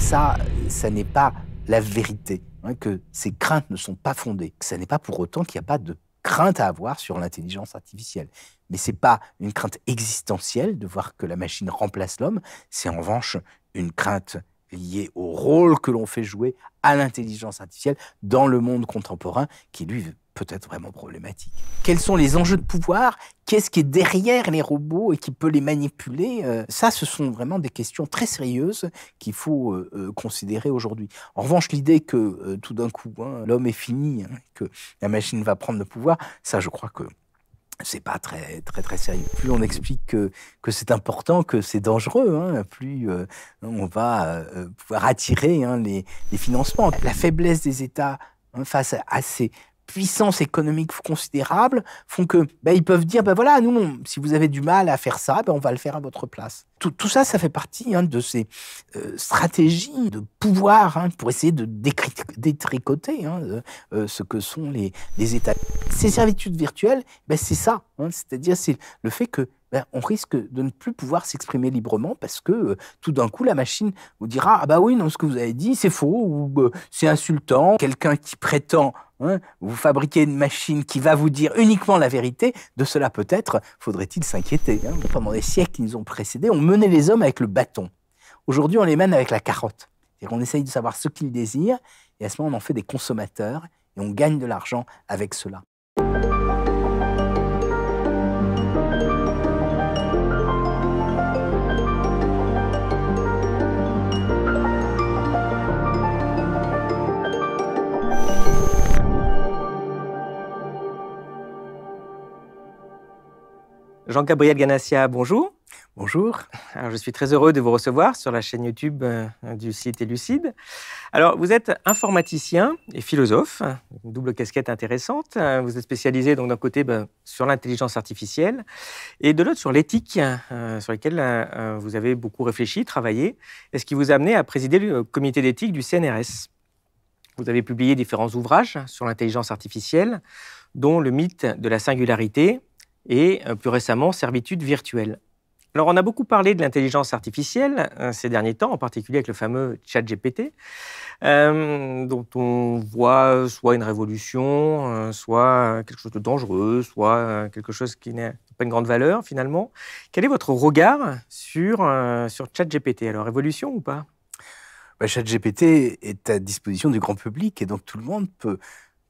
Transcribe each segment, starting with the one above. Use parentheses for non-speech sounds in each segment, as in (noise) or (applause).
ça, ça n'est pas la vérité, hein, que ces craintes ne sont pas fondées. Ça n'est pas pour autant qu'il n'y a pas de crainte à avoir sur l'intelligence artificielle. Mais ce n'est pas une crainte existentielle de voir que la machine remplace l'homme, c'est en revanche une crainte liée au rôle que l'on fait jouer à l'intelligence artificielle dans le monde contemporain qui, lui, peut-être vraiment problématique. Quels sont les enjeux de pouvoir Qu'est-ce qui est derrière les robots et qui peut les manipuler euh, Ça, ce sont vraiment des questions très sérieuses qu'il faut euh, euh, considérer aujourd'hui. En revanche, l'idée que tout d'un coup, hein, l'homme est fini, hein, que la machine va prendre le pouvoir, ça, je crois que c'est pas très très très sérieux. Plus on explique que, que c'est important, que c'est dangereux, hein, plus on va pouvoir attirer les, financements. La faiblesse des États face à ces puissance économique considérable font que ben, ils peuvent dire ben voilà nous si vous avez du mal à faire ça ben on va le faire à votre place tout, tout ça ça fait partie hein, de ces euh, stratégies de pouvoir hein, pour essayer de détricoter hein, euh, euh, ce que sont les, états ces servitudes virtuelles ben, c'est ça c'est-à-dire c'est le fait que ben, on risque de ne plus pouvoir s'exprimer librement parce que tout d'un coup, la machine vous dira Ah, bah oui, non, ce que vous avez dit, c'est faux, ou c'est insultant. Quelqu'un qui prétend Hein. vous fabriquez une machine qui va vous dire uniquement la vérité, de cela peut-être faudrait-il s'inquiéter. Hein. Pendant les siècles qui nous ont précédés, on menait les hommes avec le bâton. Aujourd'hui, on les mène avec la carotte. On on essaye de savoir ce qu'ils désirent, et à ce moment, on en fait des consommateurs, et on gagne de l'argent avec cela. Jean-Gabriel Ganassia, bonjour. Bonjour. je suis très heureux de vous recevoir sur la chaîne YouTube euh, du site Élucide. Alors, vous êtes informaticien et philosophe, double casquette intéressante. Euh, vous êtes spécialisé donc d'un côté ben, sur l'intelligence artificielle et de l'autre sur l'éthique, euh, sur laquelle vous avez beaucoup réfléchi, travaillé, et ce qui vous a amené à présider le comité d'éthique du CNRS. Vous avez publié différents ouvrages sur l'intelligence artificielle, dont le mythe de la singularité, et euh, plus récemment servitude virtuelle. Alors on a beaucoup parlé de l'intelligence artificielle euh, ces derniers temps, en particulier avec le fameux ChatGPT, euh, dont on voit soit une révolution, soit quelque chose de dangereux, soit quelque chose qui n'est pas une grande valeur finalement. Quel est votre regard sur, sur ChatGPT Alors révolution ou pas bah, ChatGPT est à disposition du grand public et donc tout le monde peut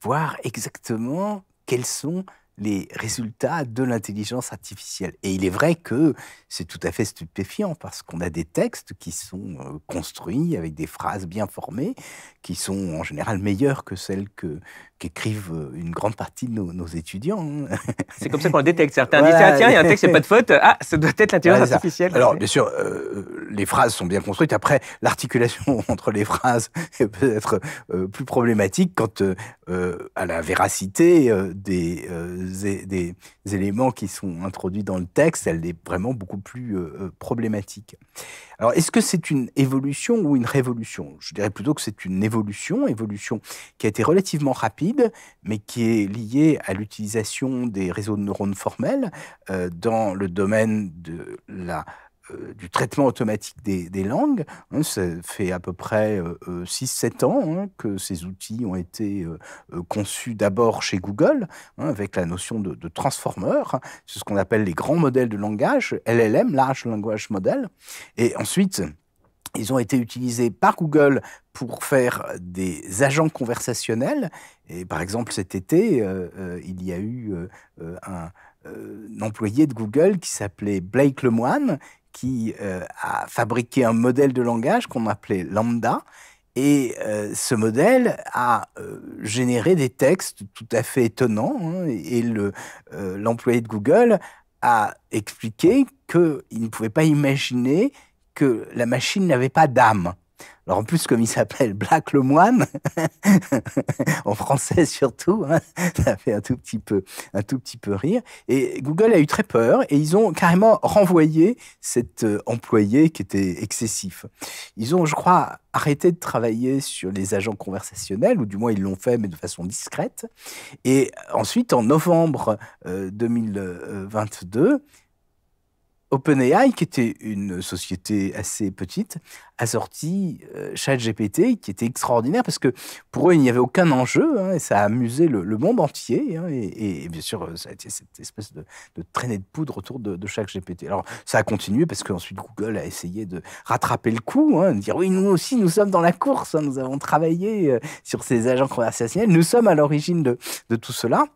voir exactement quels sont les résultats de l'intelligence artificielle. Et il est vrai que c'est tout à fait stupéfiant parce qu'on a des textes qui sont euh, construits avec des phrases bien formées, qui sont en général meilleures que celles que qu'écrivent euh, une grande partie de nos, étudiants. Hein. (laughs) C'est comme ça qu'on le détecte. Certains voilà. Ah, tiens, il y a un texte, c'est pas de faute. Ah, ça doit être l'intelligence artificielle. Alors bien sûr, euh, les phrases sont bien construites. Après, l'articulation (laughs) entre les phrases est (laughs) peut-être plus problématique quant à la véracité des des éléments qui sont introduits dans le texte, elle est vraiment beaucoup plus euh, euh, problématique. Alors, est-ce que c'est une évolution ou une révolution Je dirais plutôt que c'est une évolution, évolution qui a été relativement rapide, mais qui est liée à l'utilisation des réseaux de neurones formels euh, dans le domaine de la euh, du traitement automatique des, langues. Hein, ça fait à peu près 6-7 euh, euh, ans hein, que ces outils ont été conçus d'abord chez Google, hein, avec la notion de, de transformer, c'est ce qu'on appelle les grands modèles de langage, LLM, Large Language Model. Et ensuite, ils ont été utilisés par Google pour faire des agents conversationnels. Et par exemple, cet été, il y a eu un employé de Google qui s'appelait Blake Lemoine qui euh, a fabriqué un modèle de langage qu'on appelait lambda. Et euh, ce modèle a euh, généré des textes tout à fait étonnants. Hein. et l'employé de Google a expliqué qu'il ne pouvait pas imaginer que la machine n'avait pas d'âme. Alors en plus, comme il s'appelle Black le moine, (laughs) en français surtout, hein, ça fait un tout petit peu, un tout petit peu rire. Et Google a eu très peur et ils ont carrément renvoyé cet euh, employé qui était excessif. Ils ont, je crois, arrêté de travailler sur les agents conversationnels, ou du moins ils l'ont fait, mais de façon discrète. Et ensuite, en novembre 2022, euh, OpenAI, qui était une société assez petite, a sorti euh, ChatGPT, qui était extraordinaire parce que pour eux, il n'y avait aucun enjeu hein, et ça a amusé le, monde entier. Hein, et, bien sûr, euh, ça a été cette espèce de, traînée de poudre autour de, de ChatGPT. Alors, ça a continué parce qu'ensuite, Google a essayé de rattraper le coup, hein, de dire oui, nous aussi, nous sommes dans la course, nous avons travaillé euh, sur ces agents conversationnels, nous sommes à l'origine de tout cela.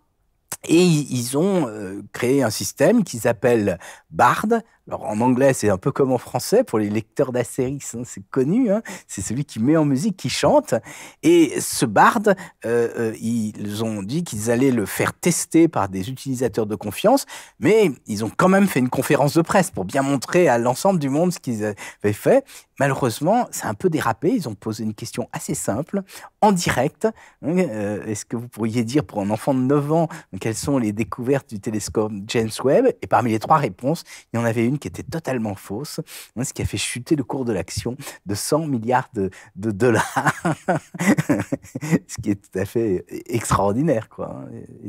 Et ils ont euh, créé un système qu'ils appellent BARD. Alors en anglais, c'est un peu comme en français pour les lecteurs d'Astérix, hein, c'est connu. Hein. c'est celui qui met en musique, qui chante. Et ce BARD, euh, euh, ils ont dit qu'ils allaient le faire tester par des utilisateurs de confiance, mais ils ont quand même fait une conférence de presse pour bien montrer à l'ensemble du monde ce qu'ils avaient fait. Malheureusement, c'est un peu dérapé. Ils ont posé une question assez simple, en direct. Est-ce que vous pourriez dire pour un enfant de 9 ans quelles sont les découvertes du télescope James Webb. Et parmi les trois réponses, il y en avait une qui était totalement fausse, hein, ce qui a fait chuter le cours de l'action de 100 milliards de, dollars, (laughs) ce qui est tout à fait extraordinaire. Quoi, hein,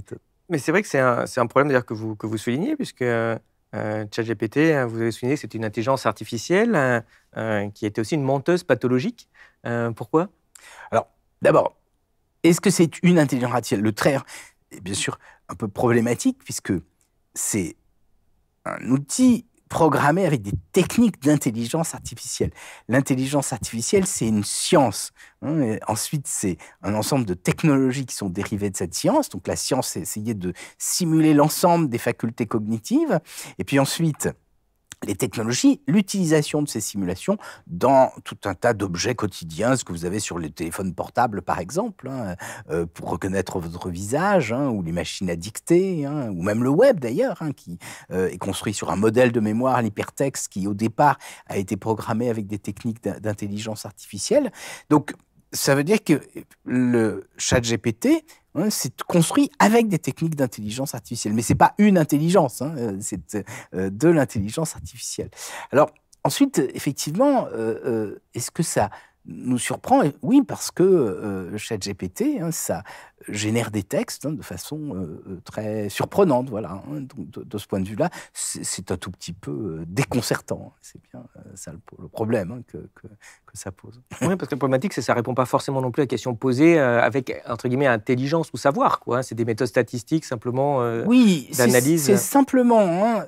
Mais c'est vrai que c'est un, problème d'ailleurs que vous, que vous soulignez, puisque euh, ChatGPT, hein, vous avez souligné que c'est une intelligence artificielle euh, qui était aussi une menteuse pathologique. Euh, pourquoi Alors, d'abord, est-ce que c'est une intelligence artificielle Le traire, bien sûr, un peu problématique, puisque c'est un outil programmé avec des techniques d'intelligence artificielle. L'intelligence artificielle, c'est une science. Hein, ensuite, c'est un ensemble de technologies qui sont dérivées de cette science. Donc la science, c'est essayer de simuler l'ensemble des facultés cognitives. Et puis ensuite, les technologies, l'utilisation de ces simulations dans tout un tas d'objets quotidiens, ce que vous avez sur les téléphones portables par exemple, hein, euh, pour reconnaître votre visage, hein, ou les machines à dicter, hein, ou même le web d'ailleurs, qui euh, est construit sur un modèle de mémoire, l'hypertexte, qui au départ a été programmé avec des techniques d'intelligence artificielle. Donc ça veut dire que le chat GPT Hein, c'est construit avec des techniques d'intelligence artificielle. Mais c'est pas une intelligence, hein, euh, c'est euh, euh, de l'intelligence artificielle. Alors, ensuite, effectivement, est-ce que ça nous surprend, oui, parce que euh, ChatGPT, hein, ça génère des textes hein, de façon euh, euh, très surprenante, voilà. Hein. donc, de, ce point de vue-là, c'est un tout petit peu euh, déconcertant. C'est bien ça le, problème que, que, ça pose. Oui, parce que la problématique, c'est que ça répond pas forcément non plus à la question posée avec entre guillemets intelligence ou savoir, quoi. c'est des méthodes statistiques simplement. oui, C'est simplement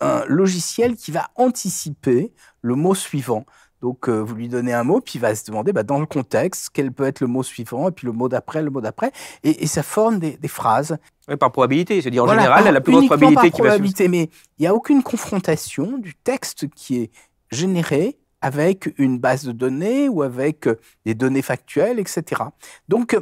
un logiciel qui va anticiper le mot suivant. Donc, euh, vous lui donnez un mot, puis il va se demander, bah, dans le contexte, quel peut être le mot suivant, et puis le mot d'après, le mot d'après. Et, ça forme des, phrases. Oui, par probabilité. C'est-à-dire, en général, la plus grande probabilité qui probabilité, Mais il n'y a aucune confrontation du texte qui est généré avec une base de données ou avec euh, des données factuelles, etc. Donc, euh,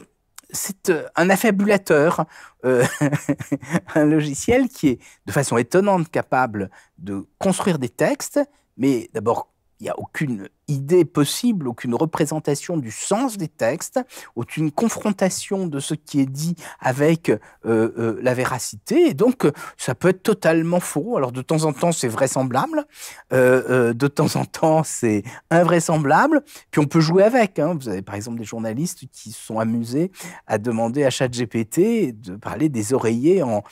c'est un affabulateur, (laughs) un logiciel qui est de façon étonnante capable de construire des textes, mais d'abord il n'y a aucune idée possible, aucune représentation du sens des textes, aucune confrontation de ce qui est dit avec euh, euh, la véracité. Et donc, ça peut être totalement faux. Alors, de temps en temps, c'est vraisemblable. Euh, de temps en temps, c'est invraisemblable. Puis, on peut jouer avec. Hein. Vous avez, par exemple, des journalistes qui se sont amusés à demander à ChatGPT de parler des oreillers en,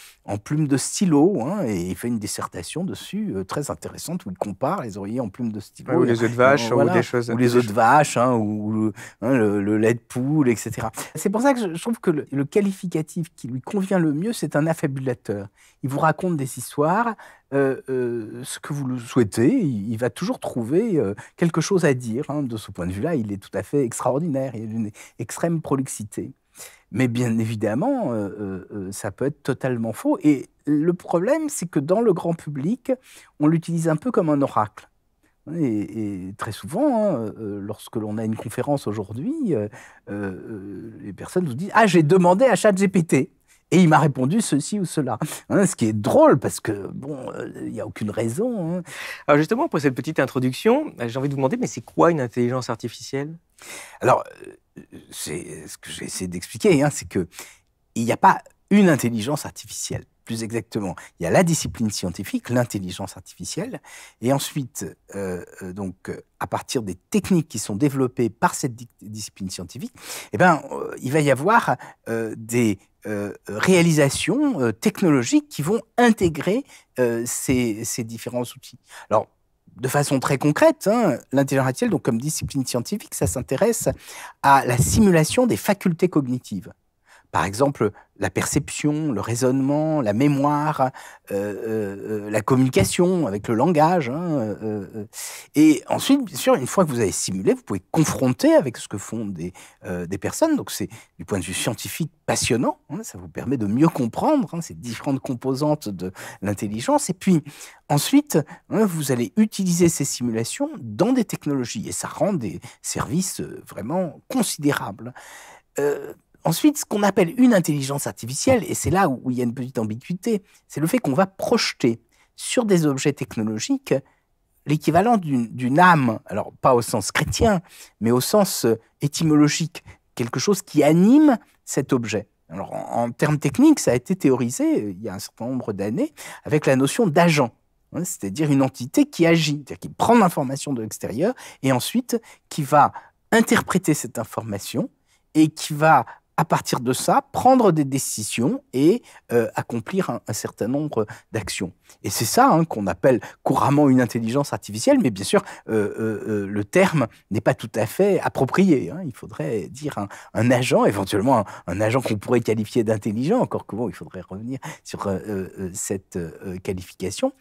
plume de stylo. Hein. Et il fait une dissertation dessus très intéressante où il compare les oreillers en plume de stylo. les œufs de vache ou choses. les autres de vache, hein, ou hein, le, lait de poule, etc. C'est pour ça que je trouve que le, qualificatif qui lui convient le mieux, c'est un affabulateur. Il vous raconte des histoires, euh, euh, ce que vous le souhaitez, il, va toujours trouver euh, quelque chose à dire. Hein. De ce point de vue-là, il est tout à fait extraordinaire, il a une extrême prolixité. Mais bien évidemment, ça peut être totalement faux. Et le problème, c'est que dans le grand public, on l'utilise un peu comme un oracle. Et, très souvent, hein, euh, lorsque l'on a une conférence aujourd'hui, euh, euh, les personnes nous disent Ah, j'ai demandé à ChatGPT. Et il m'a répondu ceci ou cela. Hein, ce qui est drôle parce que, bon, il n'y a aucune raison. Hein. Alors, justement, pour cette petite introduction, j'ai envie de vous demander mais c'est quoi une intelligence artificielle Alors, c'est ce que j'ai essayé d'expliquer c'est qu'il n'y a pas une intelligence artificielle plus exactement. Il y a la discipline scientifique, l'intelligence artificielle, et ensuite, euh, euh, donc, à partir des techniques qui sont développées par cette discipline scientifique, eh ben, euh, il va y avoir des réalisations technologiques qui vont intégrer ces, différents outils. Alors, de façon très concrète, hein, l'intelligence artificielle, donc comme discipline scientifique, ça s'intéresse à la simulation des facultés cognitives. Par exemple, la perception, le raisonnement, la mémoire, euh, euh, euh, la communication avec le langage. Hein, et ensuite, bien sûr, une fois que vous avez simulé, vous pouvez confronter avec ce que font des, des personnes. Donc c'est du point de vue scientifique passionnant. Hein, ça vous permet de mieux comprendre hein, ces différentes composantes de l'intelligence. Et puis ensuite, vous allez utiliser ces simulations dans des technologies. Et ça rend des services vraiment considérables. Ensuite, ce qu'on appelle une intelligence artificielle, et c'est là où il y a une petite ambiguïté, c'est le fait qu'on va projeter sur des objets technologiques l'équivalent d'une âme, alors pas au sens chrétien, mais au sens euh, étymologique, quelque chose qui anime cet objet. Alors, en, termes techniques, ça a été théorisé euh, il y a un certain nombre d'années avec la notion d'agent, hein, c'est-à-dire une entité qui agit, qui prend l'information de l'extérieur et ensuite qui va interpréter cette information et qui va à partir de ça, prendre des décisions et euh, accomplir un, certain nombre d'actions. Et c'est ça hein, qu'on appelle couramment une intelligence artificielle, mais bien sûr, euh, euh, le terme n'est pas tout à fait approprié. Hein. Il faudrait dire un, agent, éventuellement un, agent qu'on pourrait qualifier d'intelligent, encore que bon, il faudrait revenir sur cette qualification.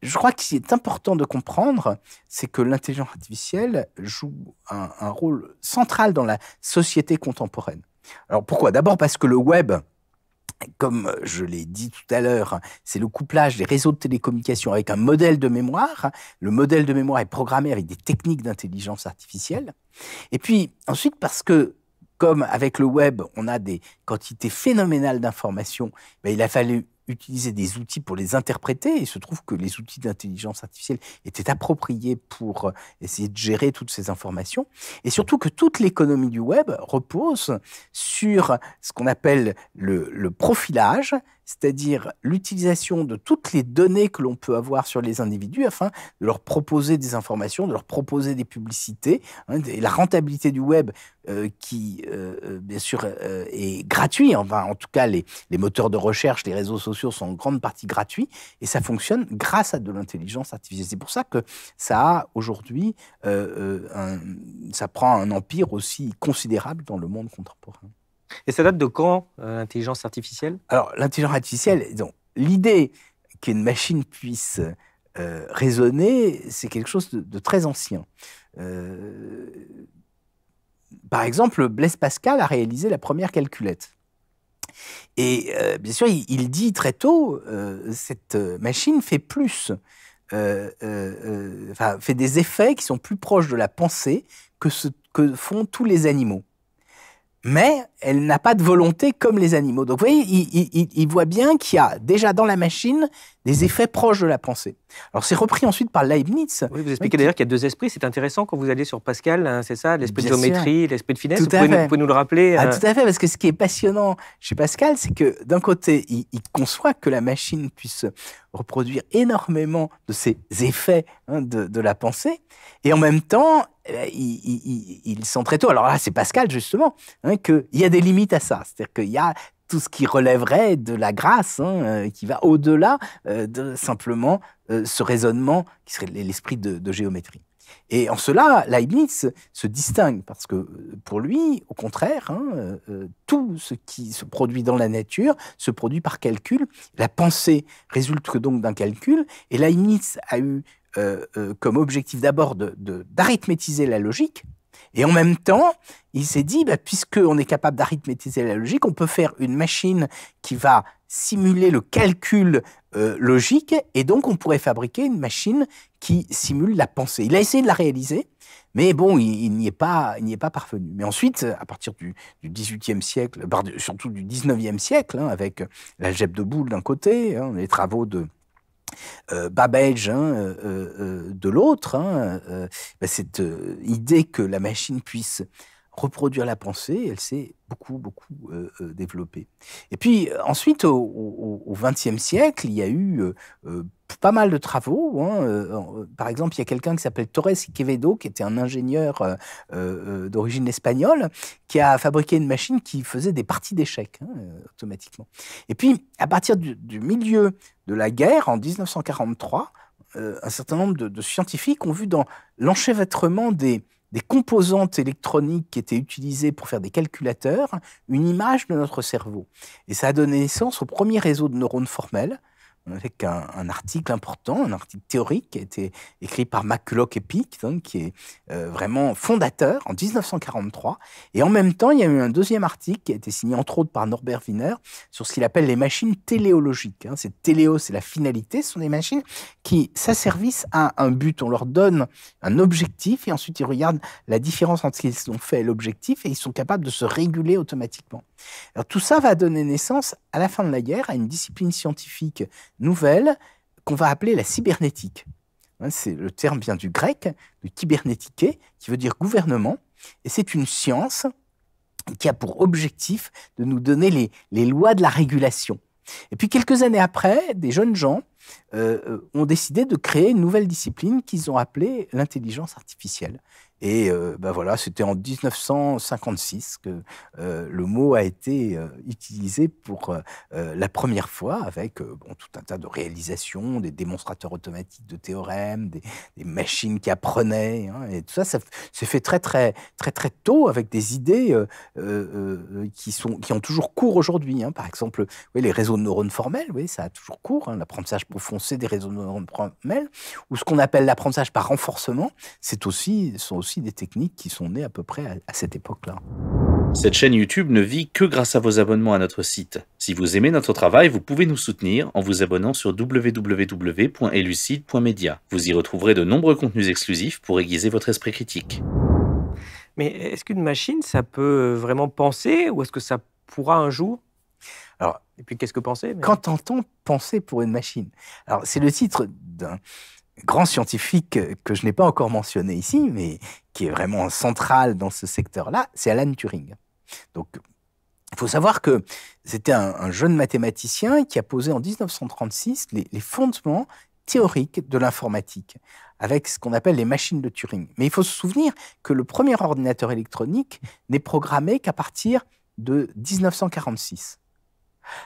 Je crois qu'il est important de comprendre, c'est que l'intelligence artificielle joue un rôle central dans la société contemporaine. Alors pourquoi D'abord parce que le web, comme je l'ai dit tout à l'heure, c'est le couplage des réseaux de télécommunications avec un modèle de mémoire. Le modèle de mémoire est programmé avec des techniques d'intelligence artificielle. Et puis ensuite parce que comme avec le web, on a des quantités phénoménales d'informations, ben, il a fallu utiliser des outils pour les interpréter. il se trouve que les outils d'intelligence artificielle étaient appropriés pour euh, essayer de gérer toutes ces informations. Et surtout que toute l'économie du web repose sur ce qu'on appelle le profilage, c'est-à-dire l'utilisation de toutes les données que l'on peut avoir sur les individus afin de leur proposer des informations, de leur proposer des publicités. Hein, la rentabilité du web, euh, qui euh, euh, bien sûr est gratuite. enfin en tout cas les, les, moteurs de recherche, les réseaux sociaux sont en grande partie gratuits, et ça fonctionne grâce à de l'intelligence artificielle. C'est pour ça que ça a aujourd'hui, ça prend un empire aussi considérable dans le monde contemporain. Et ça date de quand, euh, l'intelligence artificielle Alors, l'intelligence artificielle, l'idée qu'une machine puisse euh, raisonner, c'est quelque chose de, très ancien. Euh, par exemple, Blaise Pascal a réalisé la première calculette. Et bien sûr, il, dit très tôt, cette machine fait plus, fait des effets qui sont plus proches de la pensée que ce que font tous les animaux mais elle n'a pas de volonté comme les animaux. Donc vous voyez, il, voit bien qu'il y a déjà dans la machine des effets proches de la pensée. Alors c'est repris ensuite par Leibniz. Oui, vous expliquez d'ailleurs qu'il y a deux esprits, c'est intéressant quand vous allez sur Pascal, hein, c'est ça, l'esprit de géométrie, l'esprit de finesse, vous pouvez, nous, le rappeler ah, euh, Tout à fait, parce que ce qui est passionnant chez Pascal, c'est que d'un côté, il, conçoit que la machine puisse reproduire énormément de ces effets hein, de, la pensée, et en même temps, eh ben, il, sent très tôt, alors là c'est Pascal justement, hein, qu'il y a des limites à ça. C'est-à-dire qu'il y a tout ce qui relèverait de la grâce, hein, euh, qui va au-delà euh, de simplement euh, ce raisonnement qui serait l'esprit de, géométrie. Et en cela, Leibniz se distingue parce que pour lui, au contraire, hein, tout ce qui se produit dans la nature se produit par calcul. La pensée résulte donc d'un calcul. Et Leibniz a eu comme objectif d'abord d'arithmétiser la logique, et en même temps, il s'est dit, bah, puisqu'on est capable d'arithmétiser la logique, on peut faire une machine qui va simuler le calcul euh, logique, et donc on pourrait fabriquer une machine qui simule la pensée. Il a essayé de la réaliser, mais bon, il, n'y est pas, est pas parvenu. Mais ensuite, à partir du, 18e siècle, bah, surtout du 19e siècle, hein, avec l'algèbre de Boule d'un côté, hein, les travaux de euh, Babbage hein, euh, euh, euh, de l'autre, hein, bah, cette idée que la machine puisse reproduire la pensée, elle s'est beaucoup, beaucoup développée. Et puis ensuite, au XXe siècle, il y a eu pas mal de travaux. Hein, euh, euh, par exemple, il y a quelqu'un qui s'appelle Torres Quevedo, qui était un ingénieur euh, d'origine espagnole, qui a fabriqué une machine qui faisait des parties d'échecs hein, automatiquement. Et puis, à partir du, milieu de la guerre, en 1943, un certain nombre de, scientifiques ont vu dans l'enchevêtrement des, des composantes électroniques qui étaient utilisées pour faire des calculateurs, une image de notre cerveau. Et ça a donné naissance au premier réseau de neurones formels, avec un, article important, un article théorique qui a été écrit par McCulloch et Peake, donc, qui est euh, vraiment fondateur en 1943. Et en même temps, il y a eu un deuxième article qui a été signé entre autres par Norbert Wiener sur ce qu'il appelle les machines téléologiques. Hein. C'est téléo, c'est la finalité. Ce sont des machines qui s'asservissent à un but. On leur donne un objectif et ensuite ils regardent la différence entre ce qu'ils ont fait et l'objectif et ils sont capables de se réguler automatiquement. Alors tout ça va donner naissance à la fin de la guerre à une discipline scientifique nouvelle qu'on va appeler la cybernétique. Hein, c'est le terme vient du grec, de cybernétique qui veut dire gouvernement, et c'est une science qui a pour objectif de nous donner les, lois de la régulation. Et puis quelques années après, des jeunes gens euh, euh, ont décidé de créer une nouvelle discipline qu'ils ont appelée l'intelligence artificielle. Et euh, bah, voilà, c'était en 1956 que euh, le mot a été euh, utilisé pour la première fois, avec bon, tout un tas de réalisations, des démonstrateurs automatiques de théorèmes, des, machines qui apprenaient, hein, et tout ça, ça s'est fait très très très très tôt avec des idées qui sont qui ont toujours cours aujourd'hui. Hein. Par exemple, les réseaux de neurones formels, oui, ça a toujours cours, hein, l'apprentissage profondé des réseaux de neurones formels, ou ce qu'on appelle l'apprentissage par renforcement, c'est aussi des techniques qui sont nées à peu près à, cette époque-là. Cette chaîne YouTube ne vit que grâce à vos abonnements à notre site. Si vous aimez notre travail, vous pouvez nous soutenir en vous abonnant sur www.elucide.media. Vous y retrouverez de nombreux contenus exclusifs pour aiguiser votre esprit critique. Mais est-ce qu'une machine, ça peut vraiment penser ou est-ce que ça pourra un jour Alors, et puis qu'est-ce que penser mais... Quand entend penser pour une machine Alors, c'est le titre d'un grand scientifique que je n'ai pas encore mentionné ici, mais qui est vraiment central dans ce secteur-là, c'est Alan Turing. Donc, il faut savoir que c'était un, jeune mathématicien qui a posé en 1936 les fondements théoriques de l'informatique, avec ce qu'on appelle les machines de Turing. Mais il faut se souvenir que le premier ordinateur électronique n'est programmé qu'à partir de 1946.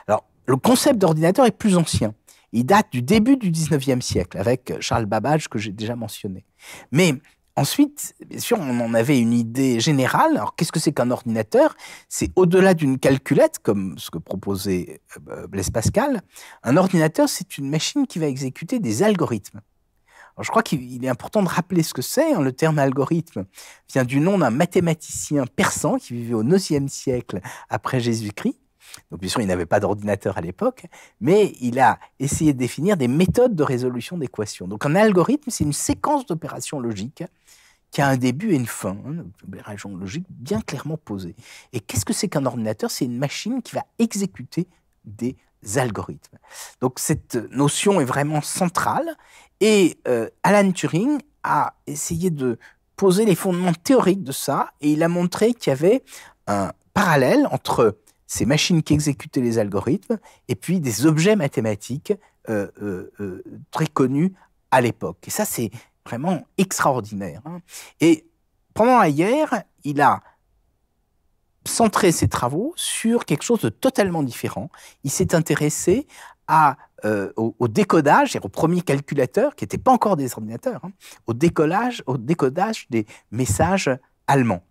Alors, le concept d'ordinateur est plus ancien. Il date du début du 19e siècle, avec euh, Charles Babbage, que j'ai déjà mentionné. Mais ensuite, bien sûr, on en avait une idée générale. Alors, qu'est-ce que c'est qu'un ordinateur C'est au-delà d'une calculette, comme ce que proposait Blaise euh, Pascal. Un ordinateur, c'est une machine qui va exécuter des algorithmes. Alors, je crois qu'il est important de rappeler ce que c'est. Hein. Le terme algorithme vient du nom d'un mathématicien persan qui vivait au 9e siècle après Jésus-Christ donc bien sûr, il n'avait pas d'ordinateur à l'époque, mais il a essayé de définir des méthodes de résolution d'équations. Donc un algorithme, c'est une séquence d'opérations logiques qui a un début et une fin, une hein, opération logique bien clairement posée. Et qu'est-ce que c'est qu'un ordinateur C'est une machine qui va exécuter des algorithmes. Donc cette notion est vraiment centrale et euh, Alan Turing a essayé de poser les fondements théoriques de ça et il a montré qu'il y avait un parallèle entre ces machines qui exécutaient les algorithmes, et puis des objets mathématiques euh, euh, euh, très connus à l'époque. Et ça, c'est vraiment extraordinaire. Hein. Et pendant la guerre, il a centré ses travaux sur quelque chose de totalement différent. Il s'est intéressé à, au, décodage et au premier calculateur, qui n'était pas encore des ordinateurs, hein, au, décollage, au décodage des messages allemands.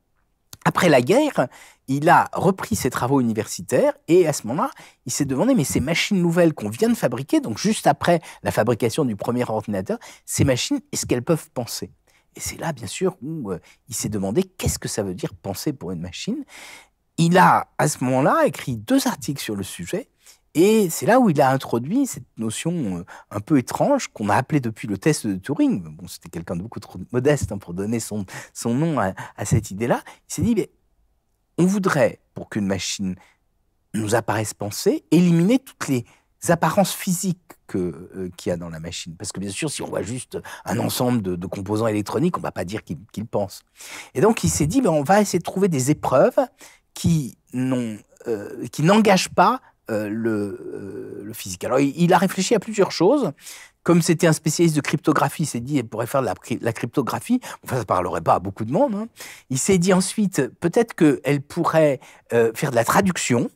Après la guerre, il a repris ses travaux universitaires et à ce moment-là, il s'est demandé, mais ces machines nouvelles qu'on vient de fabriquer, donc juste après la fabrication du premier ordinateur, ces machines, est-ce qu'elles peuvent penser Et c'est là, bien sûr, où euh, il s'est demandé, qu'est-ce que ça veut dire penser pour une machine Il a, à ce moment-là, écrit deux articles sur le sujet, et c'est là où il a introduit cette notion euh, un peu étrange qu'on a appelée depuis le test de Turing. Bon, c'était quelqu'un de beaucoup trop modeste hein, pour donner son, nom à, cette idée-là. Il s'est dit, on voudrait, pour qu'une machine nous apparaisse pensée, éliminer toutes les apparences physiques euh, qu'il y a dans la machine. Parce que bien sûr, si on voit juste un ensemble de, composants électroniques, on ne va pas dire qu'il pense. Et donc, il s'est dit, ben, on va essayer de trouver des épreuves qui euh, n'engagent pas euh, euh, le, physique. Alors, il, a réfléchi à plusieurs choses. Comme c'était un spécialiste de cryptographie, il s'est dit, qu'elle pourrait faire de la, cryptographie. Enfin, ça ne parlerait pas à beaucoup de monde. Hein. Il s'est dit ensuite, peut-être qu'elle pourrait euh, faire de la traduction.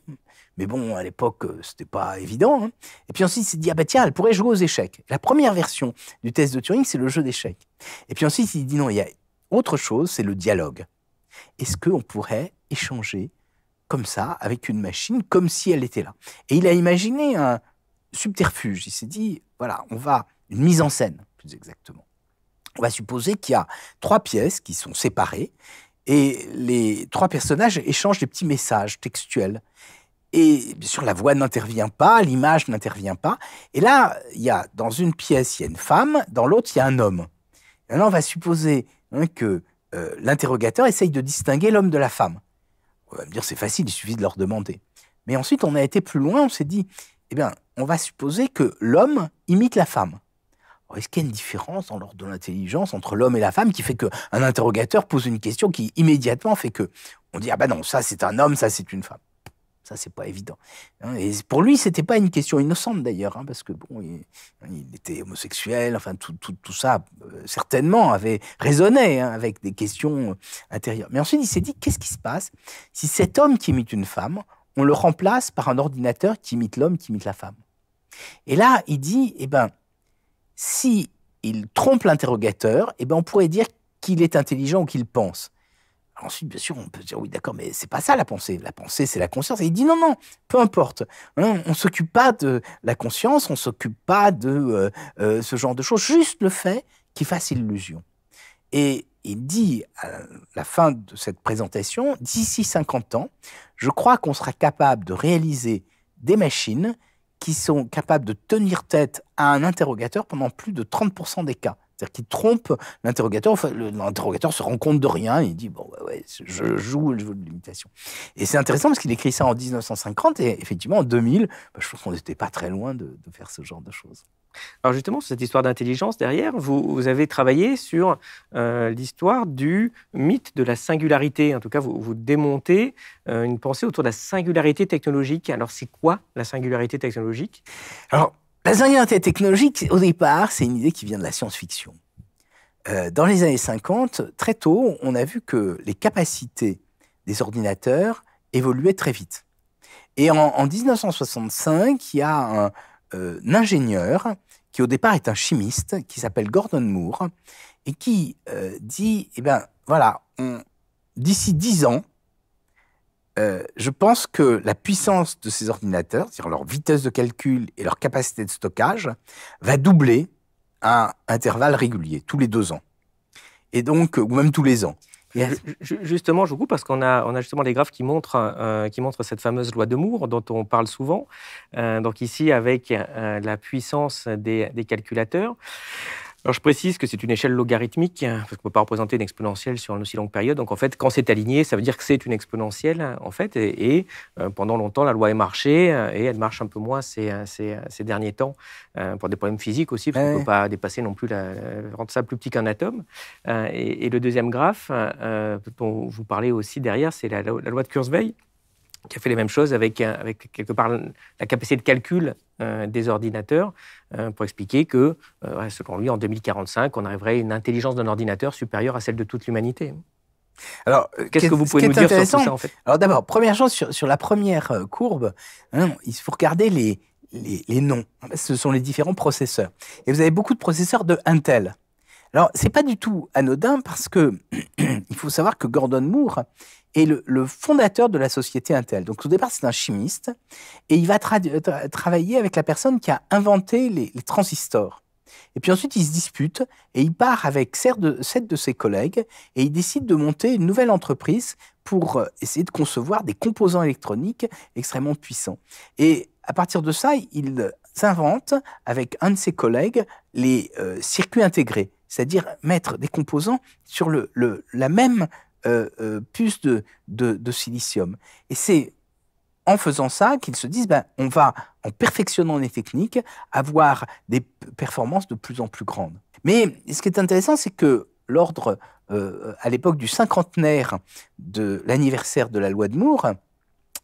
Mais bon, à l'époque, c'était pas évident. Hein. Et puis ensuite, il s'est dit, ah ben tiens, elle pourrait jouer aux échecs. La première version du test de Turing, c'est le jeu d'échecs. Et puis ensuite, il dit, non, il y a autre chose, c'est le dialogue. Est-ce qu'on pourrait échanger comme ça, avec une machine, comme si elle était là. Et il a imaginé un subterfuge. Il s'est dit, voilà, on va, une mise en scène, plus exactement. On va supposer qu'il y a trois pièces qui sont séparées et les trois personnages échangent des petits messages textuels. Et bien sûr, la voix n'intervient pas, l'image n'intervient pas. Et là, il y a dans une pièce, il y a une femme, dans l'autre, il y a un homme. Là, on va supposer hein, que euh, l'interrogateur essaye de distinguer l'homme de la femme. On va me dire, c'est facile, il suffit de leur demander. Mais ensuite, on a été plus loin, on s'est dit, eh bien, on va supposer que l'homme imite la femme. Est-ce qu'il y a une différence dans l'ordre de l'intelligence entre l'homme et la femme qui fait qu'un interrogateur pose une question qui immédiatement fait que on dit ah ben non ça c'est un homme ça c'est une femme. Ça, c'est pas évident. Hein, et pour lui, c'était pas une question innocente d'ailleurs, hein, parce que bon, hein, il, était homosexuel, enfin tout, tout, tout ça euh, certainement avait résonné avec des questions euh, intérieures. Mais ensuite, il s'est dit qu'est-ce qui se passe si cet homme qui imite une femme, on le remplace par un ordinateur qui imite l'homme, qui imite la femme Et là, il dit eh ben, si il trompe l'interrogateur, eh ben, on pourrait dire qu'il est intelligent ou qu'il pense ensuite, bien sûr, on peut dire oui, d'accord, mais c'est pas ça la pensée. La pensée, c'est la conscience. Et il dit non, non, peu importe. Hein, on, ne s'occupe pas de la conscience, on s'occupe pas de euh, euh, ce genre de choses. Juste le fait qu'il fasse illusion. Et il dit à la fin de cette présentation, d'ici 50 ans, je crois qu'on sera capable de réaliser des machines qui sont capables de tenir tête à un interrogateur pendant plus de 30% des cas. C'est-à-dire qu'il trompe l'interrogateur. Enfin, l'interrogateur se rend compte de rien. Il dit Bon, bah ouais, je joue le jeu de l'imitation. Et c'est intéressant parce qu'il écrit ça en 1950 et effectivement en 2000, bah, je pense qu'on n'était pas très loin de, faire ce genre de choses. Alors, justement, sur cette histoire d'intelligence derrière, vous, avez travaillé sur euh, l'histoire du mythe de la singularité. En tout cas, vous, vous démontez euh, une pensée autour de la singularité technologique. Alors, c'est quoi la singularité technologique Alors, la singularité technologique, au départ, c'est une idée qui vient de la science-fiction. Euh, dans les années 50, très tôt, on a vu que les capacités des ordinateurs évoluaient très vite. Et en, 1965, il y a euh, un, ingénieur qui, au départ, est un chimiste, qui s'appelle Gordon Moore, et qui euh, dit, eh bien, voilà, d'ici 10 ans, euh, je pense que la puissance de ces ordinateurs, c'est-à-dire leur vitesse de calcul et leur capacité de stockage, va doubler à intervalles réguliers, tous les deux ans. Et donc, ou même tous les ans. justement, je vous coupe parce qu'on a, on a justement les graphes qui montrent, euh, qui cette fameuse loi de Moore dont on parle souvent. Euh, donc ici, avec la puissance des, des calculateurs. Alors je précise que c'est une échelle logarithmique, hein, parce qu'on ne peut pas représenter une exponentielle sur une aussi longue période. Donc en fait, quand c'est aligné, ça veut dire que c'est une exponentielle, en fait. Et, euh, pendant longtemps, la loi est marchée, euh, et elle marche un peu moins ces, euh, derniers temps, pour des problèmes physiques aussi, parce qu'on ne peut pas dépasser non plus, la, rendre ça plus petit qu'un atome. et, le deuxième graphe, dont vous parlez aussi derrière, c'est la, la loi de Kurzweil qui a fait les mêmes choses avec, avec quelque part la capacité de calcul euh, des ordinateurs euh, pour expliquer que, euh, selon lui, en 2045, on arriverait à une intelligence d'un ordinateur supérieure à celle de toute l'humanité. Alors, qu'est-ce que vous pouvez nous dire sur tout ça en fait Alors d'abord, première chose sur, sur la première courbe, hein, il faut regarder les, les, les noms. Ce sont les différents processeurs. Et vous avez beaucoup de processeurs de Intel. Alors, c'est pas du tout anodin parce que (clears throat) il faut savoir que Gordon Moore est le, fondateur de la société Intel. Donc, au départ, c'est un chimiste et il va travailler avec la personne qui a inventé les, transistors. Et puis ensuite, il se dispute et il part avec sept de, ses collègues et il décide de monter une nouvelle entreprise pour euh, essayer de concevoir des composants électroniques extrêmement puissants. Et à partir de ça, il s'invente avec un de ses collègues les euh, circuits intégrés c'est-à-dire mettre des composants sur la même euh, euh, puce de, silicium. Et c'est en faisant ça qu'ils se disent, ben, on va, en perfectionnant les techniques, avoir des performances de plus en plus grandes. Mais ce qui est intéressant, c'est que l'ordre, euh, à l'époque du cinquantenaire de l'anniversaire de la loi de Moore,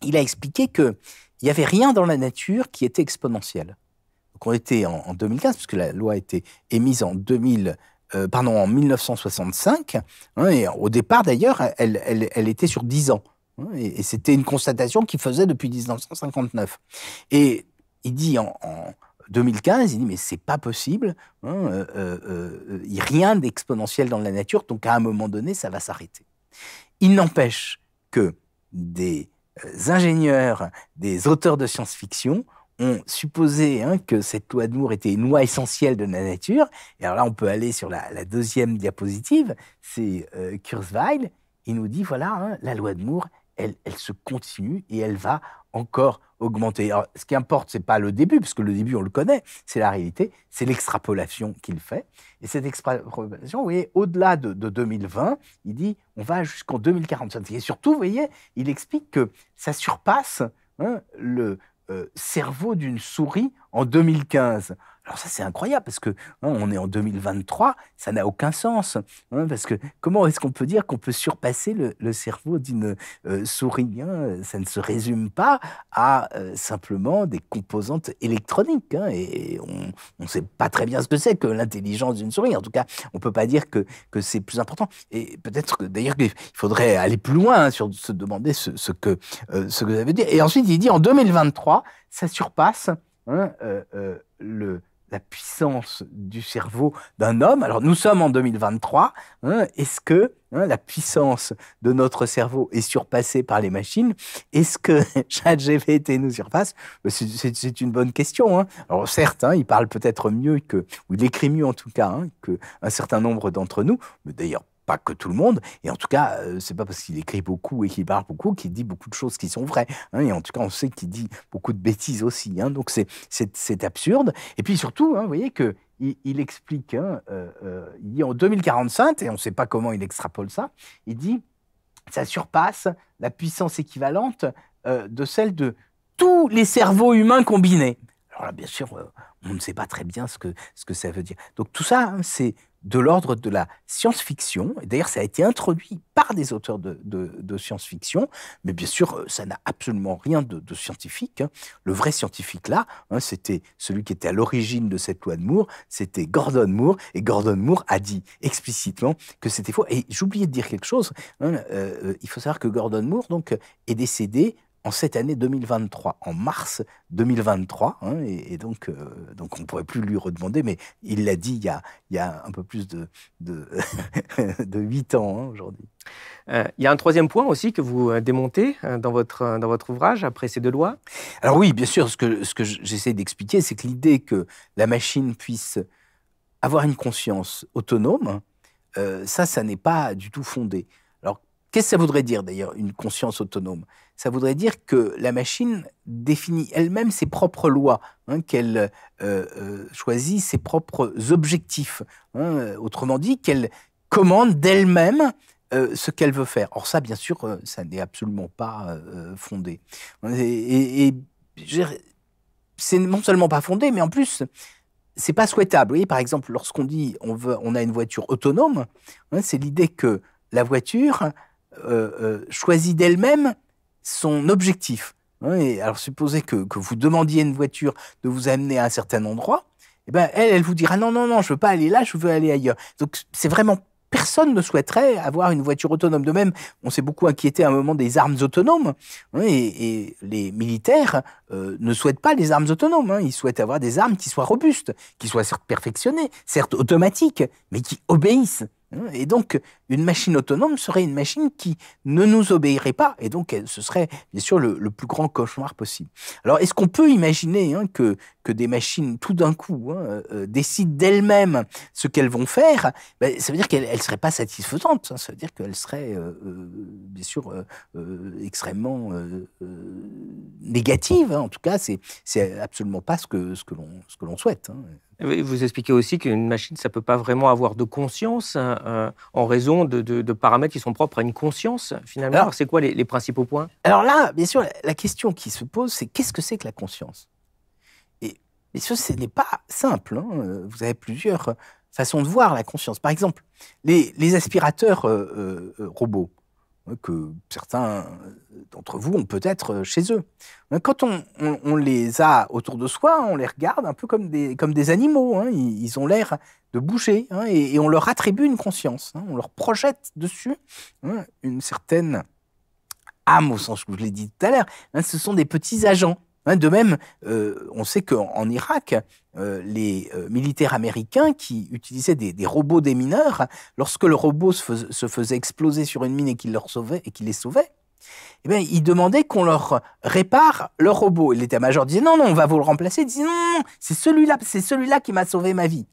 il a expliqué qu'il n'y avait rien dans la nature qui était exponentiel. Donc on était en, en 2015, puisque la loi a été émise en 2000. Euh, pardon, en 1965. Hein, et au départ, d'ailleurs, elle, était sur 10 ans. Hein, et, c'était une constatation qu'il faisait depuis 1959. Et il dit en, 2015, il dit mais c'est pas possible, hein, euh, euh, il a rien d'exponentiel dans la nature, donc à un moment donné, ça va s'arrêter. Il n'empêche que des ingénieurs, des auteurs de science-fiction ont supposé hein, que cette loi de Moore était une loi essentielle de la nature. Et alors là, on peut aller sur la, deuxième diapositive, c'est euh, Kurzweil. Il nous dit, voilà, hein, la loi de Moore, elle, elle, se continue et elle va encore augmenter. Alors, ce qui importe, ce n'est pas le début, parce que le début, on le connaît, c'est la réalité, c'est l'extrapolation qu'il fait. Et cette extrapolation, vous voyez, au-delà de, 2020, il dit, on va jusqu'en 2045. Et surtout, vous voyez, il explique que ça surpasse hein, le, euh, cerveau d'une souris en 2015. Alors ça c'est incroyable parce que hein, on est en 2023, ça n'a aucun sens. Hein, parce que comment est-ce qu'on peut dire qu'on peut surpasser le, cerveau d'une euh, souris hein? Ça ne se résume pas à euh, simplement des composantes électroniques. et on ne sait pas très bien ce que c'est que l'intelligence d'une souris. En tout cas, on ne peut pas dire que, que c'est plus important. Et peut-être que d'ailleurs il faudrait aller plus loin sur se demander ce, que, ce que vous avez dit. Et ensuite il dit en 2023, ça surpasse Hein, euh, euh, le, la puissance du cerveau d'un homme. Alors nous sommes en 2023. Hein, est-ce que hein, la puissance de notre cerveau est surpassée par les machines Est-ce que (laughs) ChatGPT nous surpasse bah, C'est une bonne question. Alors certes, il parle peut-être mieux que, ou il écrit mieux en tout cas, qu'un certain nombre d'entre nous. Mais d'ailleurs pas que tout le monde, et en tout cas, euh, c'est pas parce qu'il écrit beaucoup et qu'il parle beaucoup qu'il dit beaucoup de choses qui sont vraies. Hein. et en tout cas, on sait qu'il dit beaucoup de bêtises aussi. Hein. donc c'est absurde. Et puis surtout, hein, vous voyez que il, explique, euh, euh, il dit en 2045, et on ne sait pas comment il extrapole ça, il dit ça surpasse la puissance équivalente de celle de tous les cerveaux humains combinés. Alors là, bien sûr, euh, on ne sait pas très bien ce que, ce que ça veut dire. Donc tout ça, hein, c'est de l'ordre de la science-fiction. D'ailleurs, ça a été introduit par des auteurs de, science-fiction, mais bien sûr, euh, ça n'a absolument rien de, scientifique. Hein. Le vrai scientifique, là, hein, c'était celui qui était à l'origine de cette loi de Moore, c'était Gordon Moore, et Gordon Moore a dit explicitement que c'était faux. Et j'oubliais de dire quelque chose, euh, il faut savoir que Gordon Moore donc, est décédé en cette année 2023, en mars 2023. Hein, et, et, donc, euh, donc on ne pourrait plus lui redemander, mais il l'a dit il y, a, il y a un peu plus de, de, 8 (laughs) ans hein, aujourd'hui. Euh, il y a un troisième point aussi que vous euh, démontez dans votre, dans votre ouvrage après ces deux lois. Alors oui, bien sûr, ce que, ce que j'essaie d'expliquer, c'est que l'idée que la machine puisse avoir une conscience autonome, ça, ça n'est pas du tout fondé. Qu'est-ce que ça voudrait dire d'ailleurs, une conscience autonome Ça voudrait dire que la machine définit elle-même ses propres lois, hein, qu'elle euh, euh, choisit ses propres objectifs. Hein, euh, autrement dit, qu'elle commande d'elle-même ce qu'elle veut faire. Or ça, bien sûr, ça n'est absolument pas fondé. Et, c'est non seulement pas fondé, mais en plus, c'est pas souhaitable. Vous voyez, par exemple, lorsqu'on dit on, veut, on a une voiture autonome, hein, c'est l'idée que la voiture euh, euh, choisit d'elle-même son objectif. Hein, alors, supposez que, vous demandiez une voiture de vous amener à un certain endroit, eh ben, elle, elle vous dira non, non, non, je veux pas aller là, je veux aller ailleurs. Donc, c'est vraiment personne ne souhaiterait avoir une voiture autonome. De même, on s'est beaucoup inquiété à un moment des armes autonomes, hein, et, les militaires euh, ne souhaitent pas les armes autonomes. Hein. Ils souhaitent avoir des armes qui soient robustes, qui soient certes perfectionnées, certes automatiques, mais qui obéissent et donc, une machine autonome serait une machine qui ne nous obéirait pas. Et donc, ce serait bien sûr le, plus grand cauchemar possible. Alors, est-ce qu'on peut imaginer hein, que, que des machines, tout d'un coup, hein, euh, euh, décident d'elles-mêmes ce qu'elles vont faire ben, Ça veut dire qu'elles ne seraient pas satisfaisantes. Hein. Ça veut dire qu'elles seraient, euh, bien sûr, extrêmement négatives. En tout cas, c'est absolument pas ce que, ce que l'on souhaite. Vous expliquez aussi qu'une machine, ça ne peut pas vraiment avoir de conscience euh, en raison de, paramètres qui sont propres à une conscience, finalement. c'est quoi les, principaux points Alors là, bien sûr, la question qui se pose, c'est qu'est-ce que c'est que la conscience Et bien sûr, ce n'est pas simple. Hein. Vous avez plusieurs euh, façons de voir la conscience. Par exemple, les, aspirateurs euh, robots Hein, que certains euh, d'entre vous ont peut-être euh, chez eux. Hein, quand on, les a autour de soi, on les regarde un peu comme des, comme des animaux. Hein. Ils, ont l'air de bouger et, on leur attribue une conscience. On leur projette dessus une certaine âme, au sens que je l'ai dit tout à l'heure. ce sont des petits agents Hein, de même, euh, on sait qu'en Irak, euh, les euh, militaires américains qui utilisaient des, des, robots des mineurs, lorsque le robot se, faisait exploser sur une mine et qu'il les sauvait, eh bien, ils demandaient qu'on leur répare le robot. l'état-major disait non, non, on va vous le remplacer. Ils non, c'est celui-là, c'est celui-là qui m'a sauvé ma vie.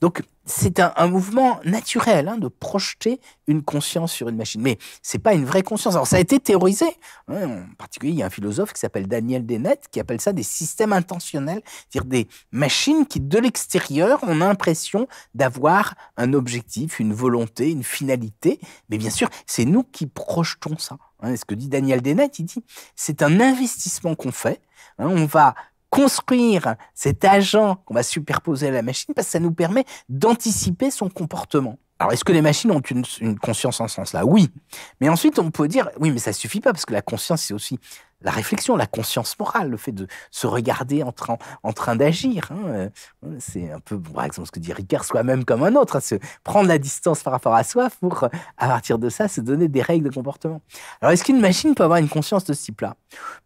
Donc, c'est un, mouvement naturel hein, de projeter une conscience sur une machine. Mais c'est pas une vraie conscience. Alors, ça a été théorisé. Hein, en particulier, il y a un philosophe qui s'appelle Daniel Dennett qui appelle ça des systèmes intentionnels, c'est-à-dire des machines qui, de l'extérieur, ont l'impression d'avoir un objectif, une volonté, une finalité. Mais bien sûr, c'est nous qui projetons ça. Hein, ce que dit Daniel Dennett, il dit c'est un investissement qu'on fait. Hein, on va construire cet agent qu'on va superposer à la machine parce que ça nous permet d'anticiper son comportement. Alors, est-ce que les machines ont une, conscience en ce sens-là Oui. Mais ensuite, on peut dire, oui, mais ça suffit pas, parce que la conscience, c'est aussi la réflexion, la conscience morale, le fait de se regarder en train, d'agir. Hein, euh, c'est un peu, par exemple, ce que dit Ricard, soi-même comme un autre, hein, se prendre la distance par rapport à soi pour, euh, à partir de ça, se donner des règles de comportement. Alors, est-ce qu'une machine peut avoir une conscience de ce type-là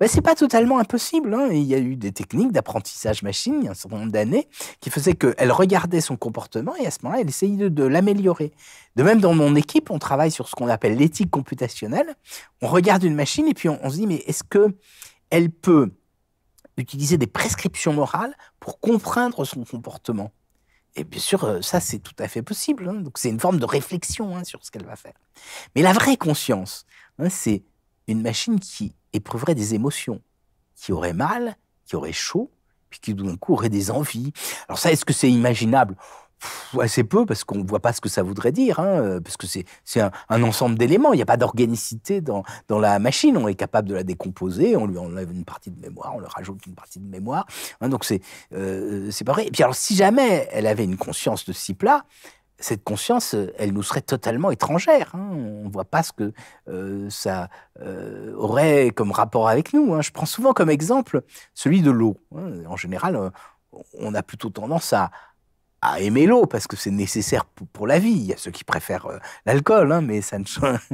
ce c'est pas totalement impossible. Hein. Il y a eu des techniques d'apprentissage machine il y a un certain nombre d'années qui faisaient qu'elle regardait son comportement et à ce moment-là, elle essayait de, l'améliorer. De même, dans mon équipe, on travaille sur ce qu'on appelle l'éthique computationnelle. On regarde une machine et puis on, se dit, mais est-ce que elle peut utiliser des prescriptions morales pour comprendre son comportement et bien sûr, euh, ça, c'est tout à fait possible. Hein. Donc, c'est une forme de réflexion hein, sur ce qu'elle va faire. Mais la vraie conscience, c'est une machine qui éprouverait des émotions, qui auraient mal, qui auraient chaud, puis qui d'un coup auraient des envies. Alors ça, est-ce que c'est imaginable Pff, assez peu, parce qu'on ne voit pas ce que ça voudrait dire, hein, euh, parce que c'est un, ensemble d'éléments, il n'y a pas d'organicité dans, la machine, on est capable de la décomposer, on lui enlève une partie de mémoire, on lui rajoute une partie de mémoire, hein, donc c'est euh, euh pas vrai. Et puis alors, si jamais elle avait une conscience de si plat cette conscience, euh, elle nous serait totalement étrangère. Hein. On ne voit pas ce que euh, ça euh, aurait comme rapport avec nous. Hein. Je prends souvent comme exemple celui de l'eau. Hein. En général, on a plutôt tendance à, aimer l'eau parce que c'est nécessaire pour, la vie. Il y a ceux qui préfèrent l'alcool, mais ça ne...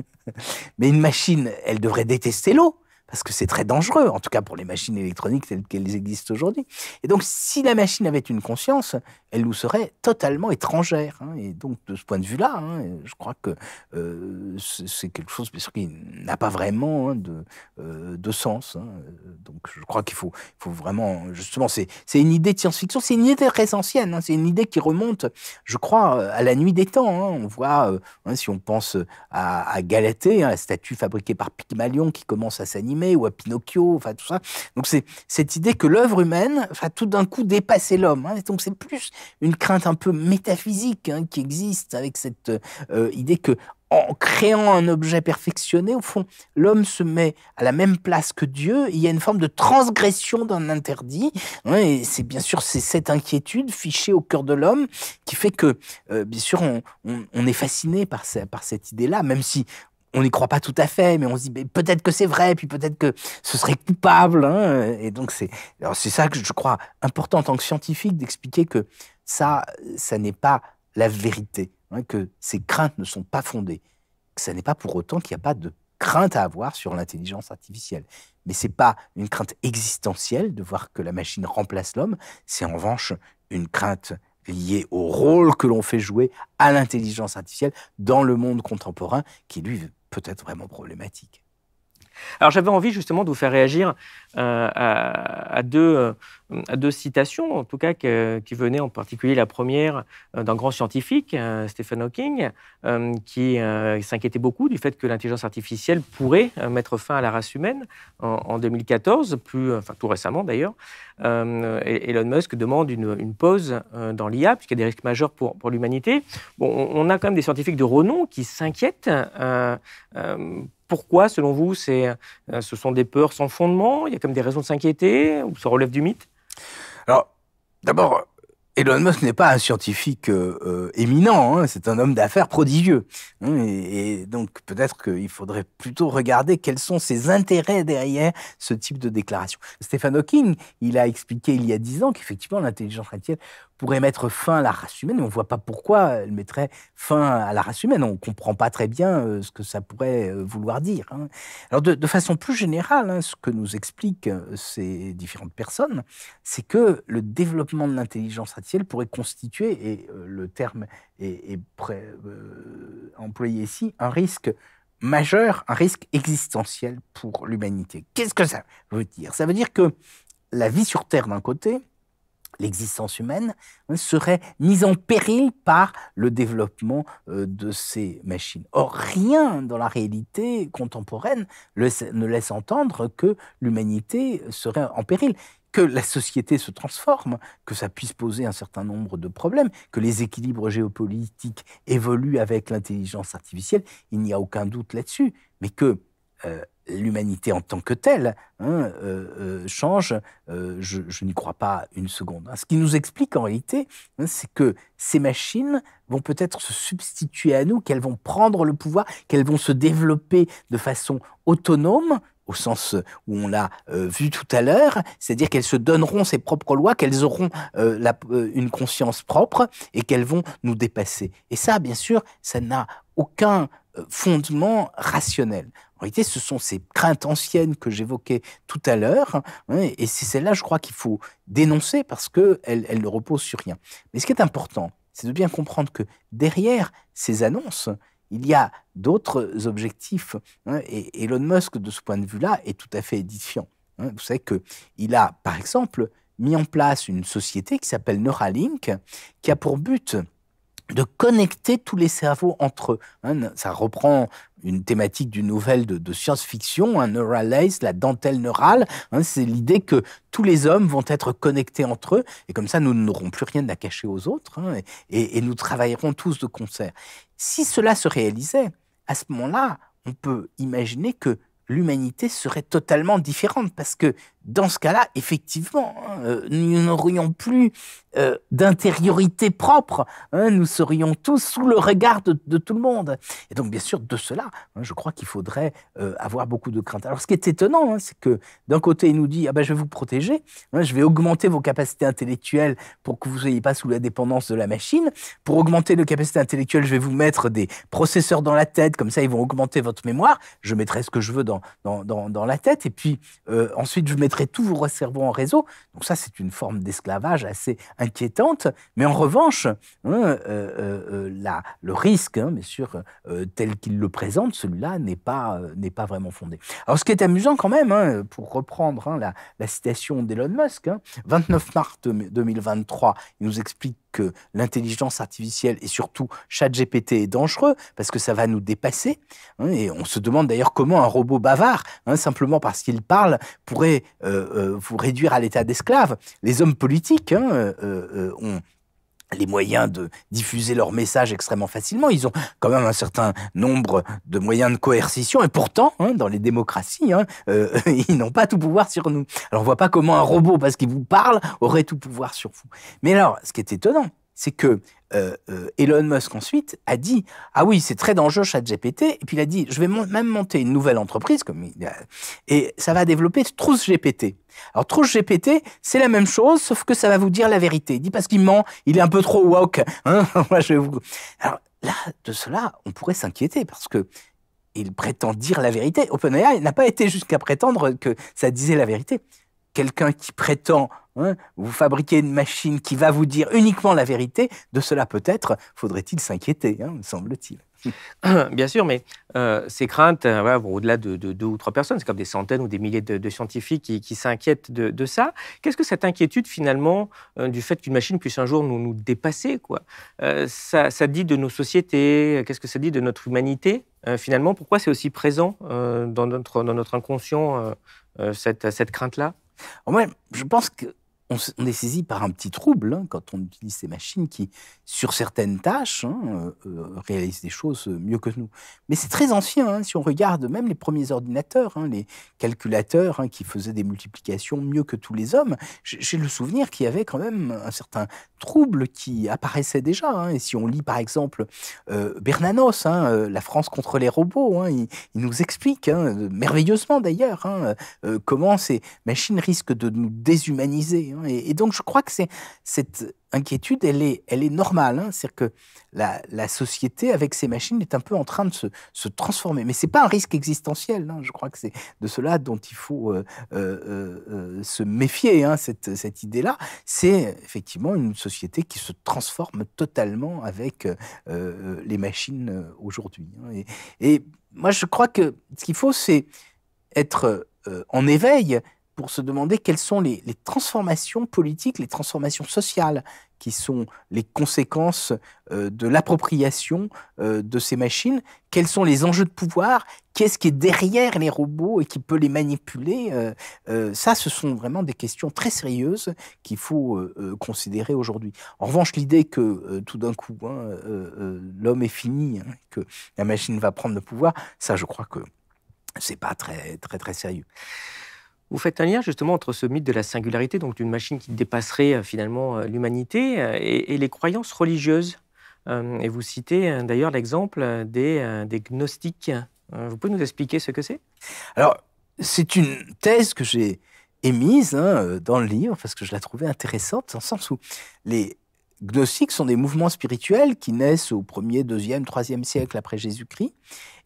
(laughs) mais une machine, elle devrait détester l'eau parce que c'est très dangereux, en tout cas pour les machines électroniques telles qu'elles existent aujourd'hui. Et donc, si la machine avait une conscience, elle nous serait totalement étrangère. Hein. Et donc, de ce point de vue-là, hein, je crois que euh, c'est quelque chose qui n'a pas vraiment hein, de, euh, de sens. Donc, je crois qu'il faut, faut vraiment, justement, c'est une idée de science-fiction, c'est une idée très ancienne, c'est une idée qui remonte, je crois, à la nuit des temps. On voit, euh, si on pense à, à Galatée, la statue fabriquée par Pygmalion qui commence à s'animer, ou à Pinocchio, enfin tout ça. Donc c'est cette idée que l'œuvre humaine va tout d'un coup dépasser l'homme. Hein. Donc c'est plus une crainte un peu métaphysique hein, qui existe avec cette euh, idée que en créant un objet perfectionné, au fond, l'homme se met à la même place que Dieu. Il y a une forme de transgression d'un interdit. Hein, et c'est bien sûr c'est cette inquiétude fichée au cœur de l'homme qui fait que, euh, bien sûr, on, est fasciné par, par cette idée-là, même si on n'y croit pas tout à fait, mais on se dit peut-être que c'est vrai, puis peut-être que ce serait coupable. Hein, et donc c'est ça que je crois important en tant que scientifique d'expliquer que ça, ça n'est pas la vérité, hein, que ces craintes ne sont pas fondées. Ça n'est pas pour autant qu'il n'y a pas de crainte à avoir sur l'intelligence artificielle. Mais ce n'est pas une crainte existentielle de voir que la machine remplace l'homme, c'est en revanche une crainte liée au rôle que l'on fait jouer à l'intelligence artificielle dans le monde contemporain qui lui peut-être vraiment problématique. Alors j'avais envie justement de vous faire réagir euh, à, à, deux, euh, deux citations, en tout cas, qui venaient en particulier la première euh, d'un grand scientifique, euh, Stephen Hawking, euh, qui s'inquiétait beaucoup du fait que l'intelligence artificielle pourrait mettre fin à la race humaine en, 2014, plus, enfin tout récemment d'ailleurs. Elon Musk demande une, pause dans l'IA, puisqu'il y a des risques majeurs pour, pour l'humanité. Bon, on, a quand même des scientifiques de renom qui s'inquiètent. pourquoi, selon vous, ce sont des peurs sans fondement Il y a comme des raisons de s'inquiéter Ou ça relève du mythe alors, d'abord, Elon Musk n'est pas un scientifique euh, euh, éminent, hein, c'est un homme d'affaires prodigieux. Hein, et, donc peut-être qu'il faudrait plutôt regarder quels sont ses intérêts derrière ce type de déclaration. Stephen Hawking, il a expliqué il y a dix ans qu'effectivement l'intelligence artificielle pourrait mettre fin à la race humaine. On ne voit pas pourquoi elle mettrait fin à la race humaine. On ne comprend pas très bien euh, ce que ça pourrait euh, vouloir dire. Hein. Alors, de, façon plus générale, hein, ce que nous expliquent euh, ces différentes personnes, c'est que le développement de l'intelligence artificielle pourrait constituer, et le terme est, employé ici, un risque majeur, un risque existentiel pour l'humanité. Qu'est-ce que ça veut dire Ça veut dire que la vie sur Terre, d'un côté, l'existence humaine hein, serait mise en péril par le développement euh, de ces machines. Or, rien dans la réalité contemporaine ne laisse entendre que l'humanité serait en péril que la société se transforme, que ça puisse poser un certain nombre de problèmes, que les équilibres géopolitiques évoluent avec l'intelligence artificielle, il n'y a aucun doute là-dessus, mais que euh, l'humanité en tant que telle hein, euh, euh change, euh, je, je n'y crois pas une seconde. Ce qui nous explique en réalité, hein, c'est que ces machines vont peut-être se substituer à nous, qu'elles vont prendre le pouvoir, qu'elles vont se développer de façon autonome au sens où on l'a euh, vu tout à l'heure, c'est-à-dire qu'elles se donneront ses propres lois, qu'elles auront une conscience propre et qu'elles vont nous dépasser. Et ça, bien sûr, ça n'a aucun fondement rationnel. En réalité, ce sont ces craintes anciennes que j'évoquais tout à l'heure, hein, et c'est celles-là, je crois, qu'il faut dénoncer parce qu'elles elles ne reposent sur rien. Mais ce qui est important, c'est de bien comprendre que derrière ces annonces, il y a d'autres objectifs. Hein, et Elon Musk, de ce point de vue-là, est tout à fait édifiant. Hein. Vous savez qu'il a, par exemple, mis en place une société qui s'appelle Neuralink, qui a pour but de connecter tous les cerveaux entre eux. Hein. ça reprend une thématique d'une nouvelle de, science-fiction, un hein, neural lace, la dentelle neurale. Hein. c'est l'idée que tous les hommes vont être connectés entre eux, et comme ça, nous n'aurons plus rien à cacher aux autres, et, et, nous travaillerons tous de concert. Si cela se réalisait, à ce moment-là, on peut imaginer que l'humanité serait totalement différente, parce que dans ce cas-là, effectivement, hein, euh, nous n'aurions plus euh, d'intériorité propre. Hein, nous serions tous sous le regard de, tout le monde. Et donc, bien sûr, de cela, hein, je crois qu'il faudrait euh, avoir beaucoup de crainte. Alors, ce qui est étonnant, c'est que d'un côté, il nous dit ah ben, je vais vous protéger, je vais augmenter vos capacités intellectuelles pour que vous soyez pas sous la dépendance de la machine. Pour augmenter les capacités intellectuelles, je vais vous mettre des processeurs dans la tête, comme ça, ils vont augmenter votre mémoire. Je mettrai ce que je veux dans, dans, la tête, et puis ensuite, je mettrai tous tout vos cerveaux en réseau. Donc ça, c'est une forme d'esclavage assez inquiétante. Mais en revanche, hein, euh, euh, euh, la, le risque, hein, bien sûr, tel qu'il le présente, celui-là n'est pas, n'est pas vraiment fondé. Alors ce qui est amusant quand même, hein, pour reprendre la, la, citation d'Elon Musk, 29 mars 2023, il nous explique l'intelligence artificielle et surtout GPT est dangereux parce que ça va nous dépasser. Hein, et on se demande d'ailleurs comment un robot bavard, hein, simplement parce qu'il parle, pourrait euh, euh, vous réduire à l'état d'esclave. Les hommes politiques hein, euh, ont les moyens de diffuser leur message extrêmement facilement. Ils ont quand même un certain nombre de moyens de coercition et pourtant, hein, dans les démocraties, hein, euh, (laughs) ils n'ont pas tout pouvoir sur nous. Alors on voit pas comment un robot, parce qu'il vous parle, aurait tout pouvoir sur vous. Mais alors, ce qui est étonnant, c'est que euh, euh, Elon Musk ensuite a dit ah oui c'est très dangereux ChatGPT et puis il a dit je vais même monter une nouvelle entreprise comme et ça va développer GPT. Alors GPT, c'est la même chose sauf que ça va vous dire la vérité. Il dit parce qu'il ment, il est un peu trop woke. Hein, (laughs) moi je vous. Alors là de cela on pourrait s'inquiéter parce que il prétend dire la vérité. OpenAI n'a pas été jusqu'à prétendre que ça disait la vérité. Quelqu'un qui prétend Hein, vous fabriquez une machine qui va vous dire uniquement la vérité. De cela, peut-être, faudrait-il s'inquiéter, hein, me semble-t-il. (clears throat) Bien sûr, mais euh, ces craintes, euh, au-delà de, deux ou trois personnes, c'est comme des centaines ou des milliers de, scientifiques qui, s'inquiètent de, ça. Qu'est-ce que cette inquiétude, finalement, euh, du fait qu'une machine puisse un jour nous, nous dépasser quoi ça, dit de nos sociétés Qu'est-ce que ça dit de notre humanité, finalement Pourquoi c'est aussi présent dans, notre, notre inconscient, cette, cette crainte-là Moi, je pense que on, est saisi par un petit trouble hein, quand on utilise ces machines qui, sur certaines tâches, hein, euh, euh, réalisent des choses mieux que nous. Mais c'est très ancien. Hein, si on regarde même les premiers ordinateurs, les calculateurs qui faisaient des multiplications mieux que tous les hommes, j'ai le souvenir qu'il y avait quand même un certain trouble qui apparaissait déjà. Et si on lit par exemple euh, Bernanos, La France contre les robots, il, nous explique merveilleusement d'ailleurs comment ces machines risquent de nous déshumaniser. Hein. Et, donc, je crois que cette inquiétude, elle est, elle est normale. Hein. C'est-à-dire que la, société, avec ces machines, est un peu en train de se, transformer. Mais ce n'est pas un risque existentiel. Hein. Je crois que c'est de cela dont il faut euh, euh, euh, se méfier, cette, idée-là. C'est effectivement une société qui se transforme totalement avec les machines aujourd'hui. et, moi, je crois que ce qu'il faut, c'est être en éveil, pour se demander quelles sont les, transformations politiques, les transformations sociales qui sont les conséquences euh, de l'appropriation euh, de ces machines, quels sont les enjeux de pouvoir, qu'est-ce qui est derrière les robots et qui peut les manipuler. Euh, ça, ce sont vraiment des questions très sérieuses qu'il faut considérer aujourd'hui. En revanche, l'idée que tout d'un coup, hein, l'homme est fini, hein, que la machine va prendre le pouvoir, ça, je crois que c'est pas très, très, très sérieux. Vous faites un lien justement entre ce mythe de la singularité, donc d'une machine qui dépasserait euh, finalement euh, l'humanité, euh, et, les croyances religieuses. Et vous citez d'ailleurs l'exemple des, gnostiques. Vous pouvez nous expliquer ce que c'est Alors, c'est une thèse que j'ai émise hein, dans le livre parce que je la trouvais intéressante, dans le sens où les gnostiques sont des mouvements spirituels qui naissent au 1er, 2e, 3e siècle après Jésus-Christ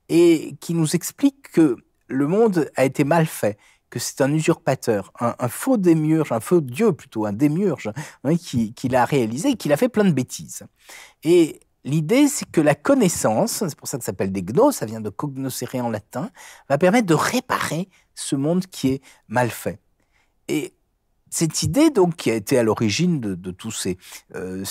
et qui nous expliquent que le monde a été mal fait, que c'est un usurpateur, un, faux démiurge, un faux dieu plutôt, un démiurge, hein, qui, l'a réalisé et qui l'a fait plein de bêtises. Et l'idée, c'est que la connaissance, c'est pour ça que ça s'appelle des gnos, ça vient de cognoscere en latin, va permettre de réparer ce monde qui est mal fait. Et cette idée, donc, qui a été à l'origine de, de euh,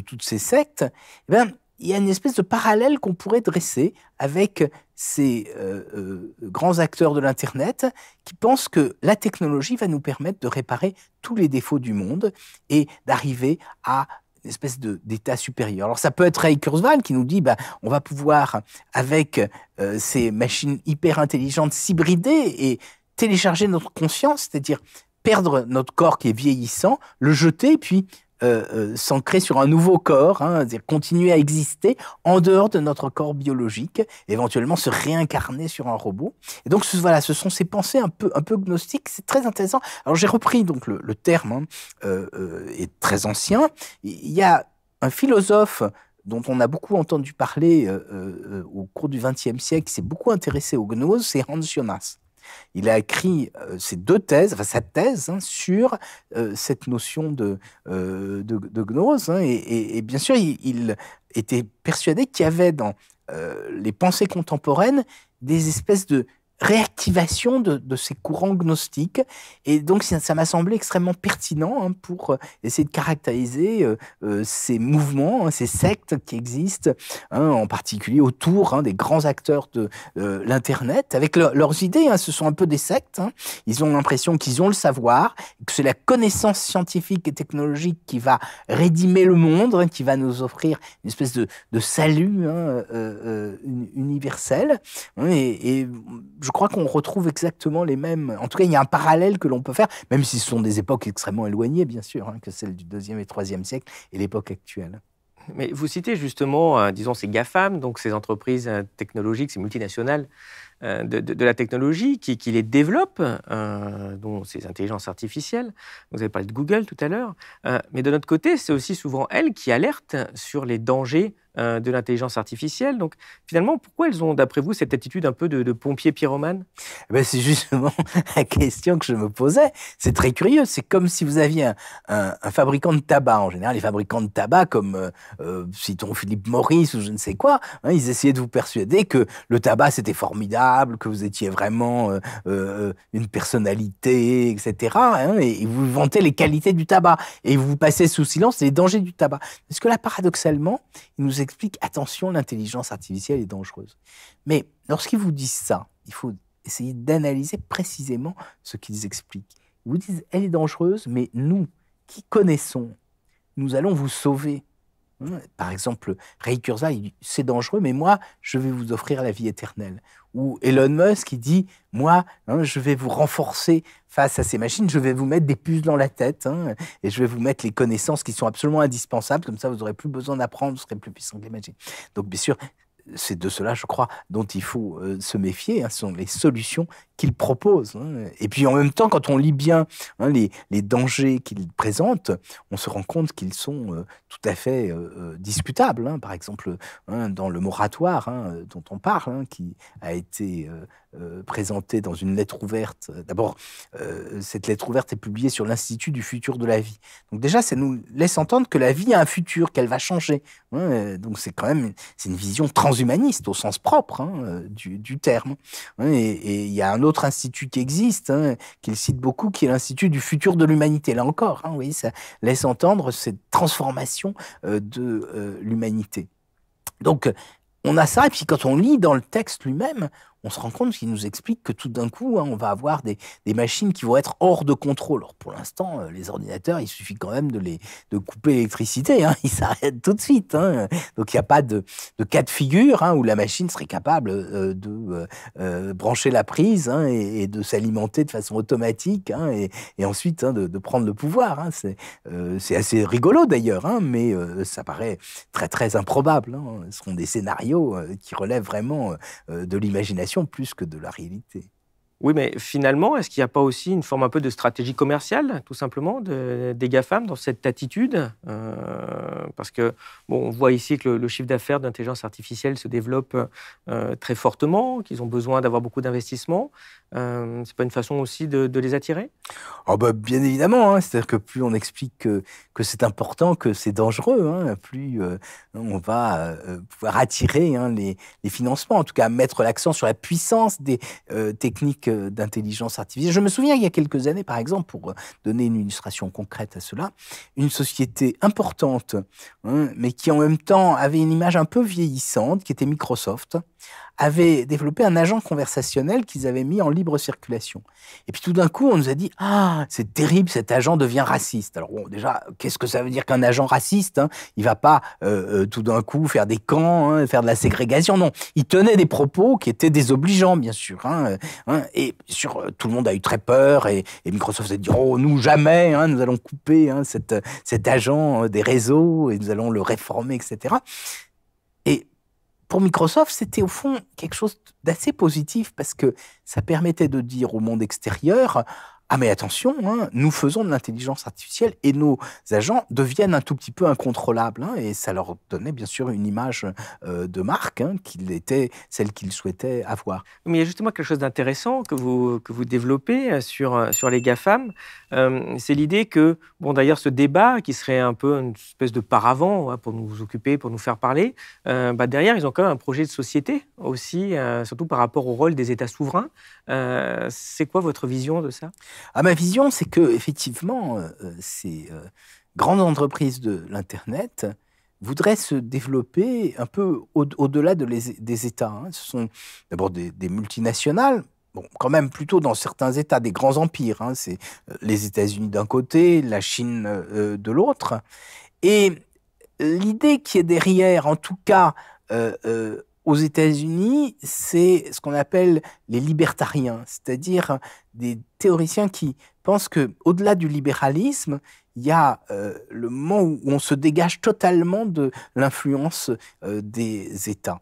toutes ces sectes, eh bien, il y a une espèce de parallèle qu'on pourrait dresser avec ces euh, euh, grands acteurs de l'Internet qui pensent que la technologie va nous permettre de réparer tous les défauts du monde et d'arriver à une espèce d'état supérieur. Alors ça peut être Ray Kurzweil qui nous dit bah, on va pouvoir avec euh, ces machines hyper intelligentes s'hybrider et télécharger notre conscience, c'est-à-dire perdre notre corps qui est vieillissant, le jeter, puis euh, euh, s'ancrer sur un nouveau corps, hein, continuer à exister en dehors de notre corps biologique, éventuellement se réincarner sur un robot. Et donc ce, voilà, ce sont ces pensées un peu, un peu gnostiques, c'est très intéressant. Alors j'ai repris donc le, terme, hein, euh, est très ancien. Il y a un philosophe dont on a beaucoup entendu parler au cours du XXe siècle, qui s'est beaucoup intéressé aux gnoses, c'est Hans Jonas. Il a écrit ses euh, deux thèses, sa thèse hein, sur euh, cette notion de, euh, gnose. Hein, et, bien sûr, il était persuadé qu'il y avait dans les pensées contemporaines des espèces de réactivation de, ces courants gnostiques. Et donc, ça, m'a semblé extrêmement pertinent hein, pour euh, essayer de caractériser euh, euh, ces mouvements, hein, ces sectes qui existent, hein, en particulier autour des grands acteurs de l'Internet, avec leurs idées. ce sont un peu des sectes. Ils ont l'impression qu'ils ont le savoir, que c'est la connaissance scientifique et technologique qui va rédimer le monde, qui va nous offrir une espèce de, salut universel. et, et je je crois qu'on retrouve exactement les mêmes. En tout cas, il y a un parallèle que l'on peut faire, même si ce sont des époques extrêmement éloignées, bien sûr, hein, que celle du deuxième et troisième siècle et l'époque actuelle. Mais vous citez justement, euh, disons, ces GAFAM, donc ces entreprises euh, technologiques, ces multinationales, euh, de, la technologie, qui, les développe, euh, dont ces intelligences artificielles. Vous avez parlé de Google tout à l'heure. Euh, mais de notre côté, c'est aussi souvent elles qui alertent sur les dangers de l'intelligence artificielle. Donc finalement, pourquoi elles ont, d'après vous, cette attitude un peu de, de pompier pyromane eh ben, C'est justement (laughs) la question que je me posais. C'est très curieux. C'est comme si vous aviez un, fabricant de tabac. En général, les fabricants de tabac, comme citons Philippe Maurice ou je ne sais quoi, hein, ils essayaient de vous persuader que le tabac, c'était formidable que vous étiez vraiment euh, euh, euh, une personnalité, etc. Hein, et, vous vantez les qualités du tabac. Et vous passez sous silence les dangers du tabac. Parce que là, paradoxalement, il nous explique, attention, l'intelligence artificielle est dangereuse. Mais lorsqu'ils vous disent ça, il faut essayer d'analyser précisément ce qu'ils expliquent. Ils vous disent, elle est dangereuse, mais nous, qui connaissons, nous allons vous sauver. Mmh, par exemple, Ray Kurzweil, c'est dangereux, mais moi, je vais vous offrir la vie éternelle. Ou Elon Musk qui dit, moi, hein, je vais vous renforcer face à ces machines, je vais vous mettre des puces dans la tête, hein, et je vais vous mettre les connaissances qui sont absolument indispensables, comme ça, vous n'aurez plus besoin d'apprendre, vous serez plus puissant que les machines. Donc, bien sûr, c'est de cela, je crois, dont il faut euh, se méfier. Hein, ce sont les solutions qu'il propose. Hein. Et puis en même temps, quand on lit bien hein, les, dangers qu'il présente, on se rend compte qu'ils sont euh, tout à fait euh, euh discutables. Hein. Par exemple, dans le moratoire dont on parle, qui a été euh, présenté dans une lettre ouverte. D'abord, cette lettre ouverte est publiée sur l'Institut du futur de la vie. Donc déjà, ça nous laisse entendre que la vie a un futur, qu'elle va changer. donc c'est quand même c'est une vision transhumaniste au sens propre du, du, terme. Et il y a un autre institut qui existe, hein, qu'il cite beaucoup, qui est l'Institut du futur de l'humanité. Là encore, hein, ça laisse entendre cette transformation euh, de euh, l'humanité. Donc, on a ça, et puis quand on lit dans le texte lui-même, on se rend compte qu'il nous explique que tout d'un coup, hein, on va avoir des, machines qui vont être hors de contrôle. pour l'instant, euh, les ordinateurs, il suffit quand même de couper l'électricité, hein. (laughs) ils s'arrêtent tout de suite. Hein. Donc il n'y a pas de, cas de figure où la machine serait capable euh, de euh, brancher la prise et, de s'alimenter de façon automatique et, ensuite de, de, prendre le pouvoir. C'est assez rigolo d'ailleurs, mais ça paraît très très improbable. Ce sont des scénarios qui relèvent vraiment de l'imagination plus que de la réalité. Oui, mais finalement, est-ce qu'il n'y a pas aussi une forme un peu de stratégie commerciale, tout simplement, de, des GAFAM dans cette attitude euh, Parce que, bon, on voit ici que le, chiffre d'affaires d'intelligence artificielle se développe euh, très fortement, qu'ils ont besoin d'avoir beaucoup d'investissements. Euh, c'est pas une façon aussi de, les attirer oh, bah, Bien évidemment, hein. c'est-à-dire que plus on explique que, c'est important, que c'est dangereux, hein, plus euh, on va euh, pouvoir attirer hein, les, les, financements, en tout cas mettre l'accent sur la puissance des euh, techniques d'intelligence artificielle. Je me souviens il y a quelques années, par exemple, pour donner une illustration concrète à cela, une société importante, mais qui en même temps avait une image un peu vieillissante, qui était Microsoft avaient développé un agent conversationnel qu'ils avaient mis en libre circulation. Et puis tout d'un coup, on nous a dit Ah, c'est terrible, cet agent devient raciste. Alors déjà, qu'est-ce que ça veut dire qu'un agent raciste Il hein Il va pas euh, euh, tout d'un coup faire des camps, hein, faire de la ségrégation. Non, il tenait des propos qui étaient désobligeants, bien sûr. Hein, euh, et sur, tout le monde a eu très peur et, Microsoft s'est dit Oh, nous jamais, nous allons couper cet agent des réseaux et nous allons le réformer, etc pour Microsoft, c'était au fond quelque chose d'assez positif parce que ça permettait de dire au monde extérieur, ah mais attention, hein, nous faisons de l'intelligence artificielle et nos agents deviennent un tout petit peu incontrôlables. Hein, et ça leur donnait bien sûr une image euh, de marque hein, qu'il était celle qu'ils souhaitaient avoir. Mais il y a justement quelque chose d'intéressant que vous, développez euh, euh, sur, les GAFAM. c'est l'idée que, bon d'ailleurs ce débat qui serait un peu une espèce de paravent hein, pour nous occuper, pour nous faire parler, bah, derrière ils ont quand même un projet de société aussi, surtout par rapport au rôle des États souverains. c'est quoi votre vision de ça à ma vision, c'est que effectivement, euh, euh, ces euh, grandes entreprises de l'internet voudraient se développer un peu au-delà des États. Hein. Ce sont d'abord des, multinationales. Bon, quand même plutôt dans certains États, des grands empires. Hein. C'est les États-Unis d'un côté, la Chine de l'autre. Et l'idée qui est derrière, en tout cas, aux États-Unis, c'est ce qu'on appelle les libertariens, c'est-à-dire des théoriciens qui pensent que, au-delà du libéralisme, il y a euh, le moment où on se dégage totalement de l'influence euh, des États.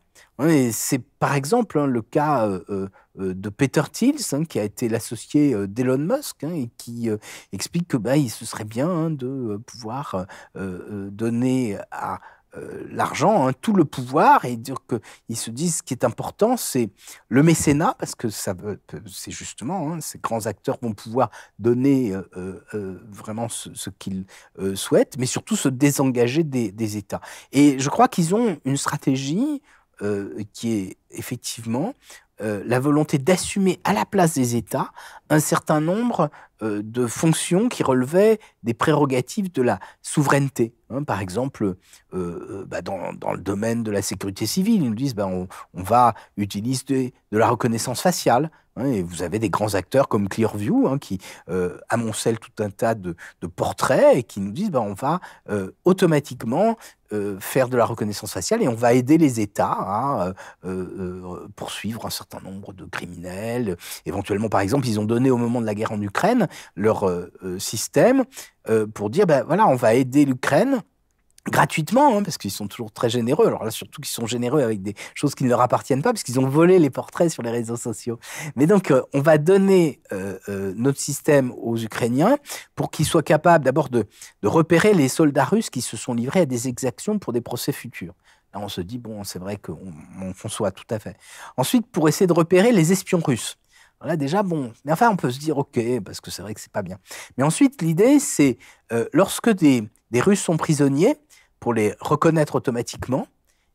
c'est par exemple hein, le cas euh, de Peter Thiels, hein, qui a été l'associé d'Elon Musk, hein, et qui explique que bah, il, se serait bien de pouvoir donner à euh, l'argent, hein, tout le pouvoir, et dire qu'ils se disent ce qui est important, c'est le mécénat, parce que ça, c'est justement, hein, ces grands acteurs vont pouvoir donner euh, euh, vraiment ce, qu'ils souhaitent, mais surtout se désengager des États. Et je crois qu'ils ont une stratégie qui est effectivement euh, la volonté d'assumer à la place des États un certain nombre euh, de fonctions qui relevaient des prérogatives de la souveraineté. Hein. par exemple, euh, bah, dans, le domaine de la sécurité civile, ils nous disent bah, on, va utiliser de, la reconnaissance faciale. Hein, et vous avez des grands acteurs comme Clearview hein, qui amoncellent tout un tas de, portraits et qui nous disent bah, on va automatiquement euh, faire de la reconnaissance faciale et on va aider les États à euh, euh, poursuivre un certain nombre de criminels. Éventuellement, par exemple, ils ont donné au moment de la guerre en Ukraine leur système pour dire, ben voilà, on va aider l'Ukraine gratuitement, hein, parce qu'ils sont toujours très généreux. Alors là, surtout qu'ils sont généreux avec des choses qui ne leur appartiennent pas, parce qu'ils ont volé les portraits sur les réseaux sociaux. Mais donc, euh, on va donner euh, euh, notre système aux Ukrainiens pour qu'ils soient capables d'abord de, repérer les soldats russes qui se sont livrés à des exactions pour des procès futurs. Là, on se dit, bon, c'est vrai qu'on on conçoit tout à fait. Ensuite, pour essayer de repérer les espions russes. là, déjà, bon, mais enfin, on peut se dire, OK, parce que c'est vrai que c'est pas bien. Mais ensuite, l'idée, c'est lorsque des, des Russes sont prisonniers, pour les reconnaître automatiquement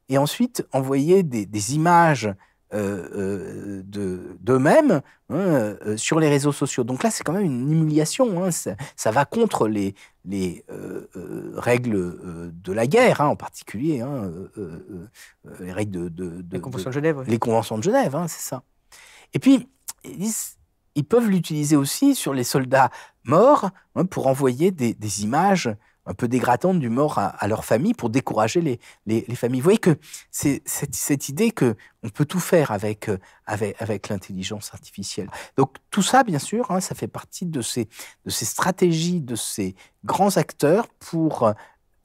et ensuite envoyer des, images euh, euh, d'eux-mêmes hein, euh, sur les réseaux sociaux. Donc là, c'est quand même une humiliation. Hein. ça, va contre les, règles de la guerre, hein, en particulier les règles de, de, les conventions de Genève. Les conventions de Genève, c'est ça. Et puis ils, peuvent l'utiliser aussi sur les soldats morts pour envoyer des, des images un peu dégradante du mort à, leur famille pour décourager les, les, familles. Vous voyez que c'est cette, cette, idée que on peut tout faire avec, euh, avec, avec l'intelligence artificielle. Donc tout ça, bien sûr, hein, ça fait partie de ces, de ces stratégies, de ces grands acteurs pour euh,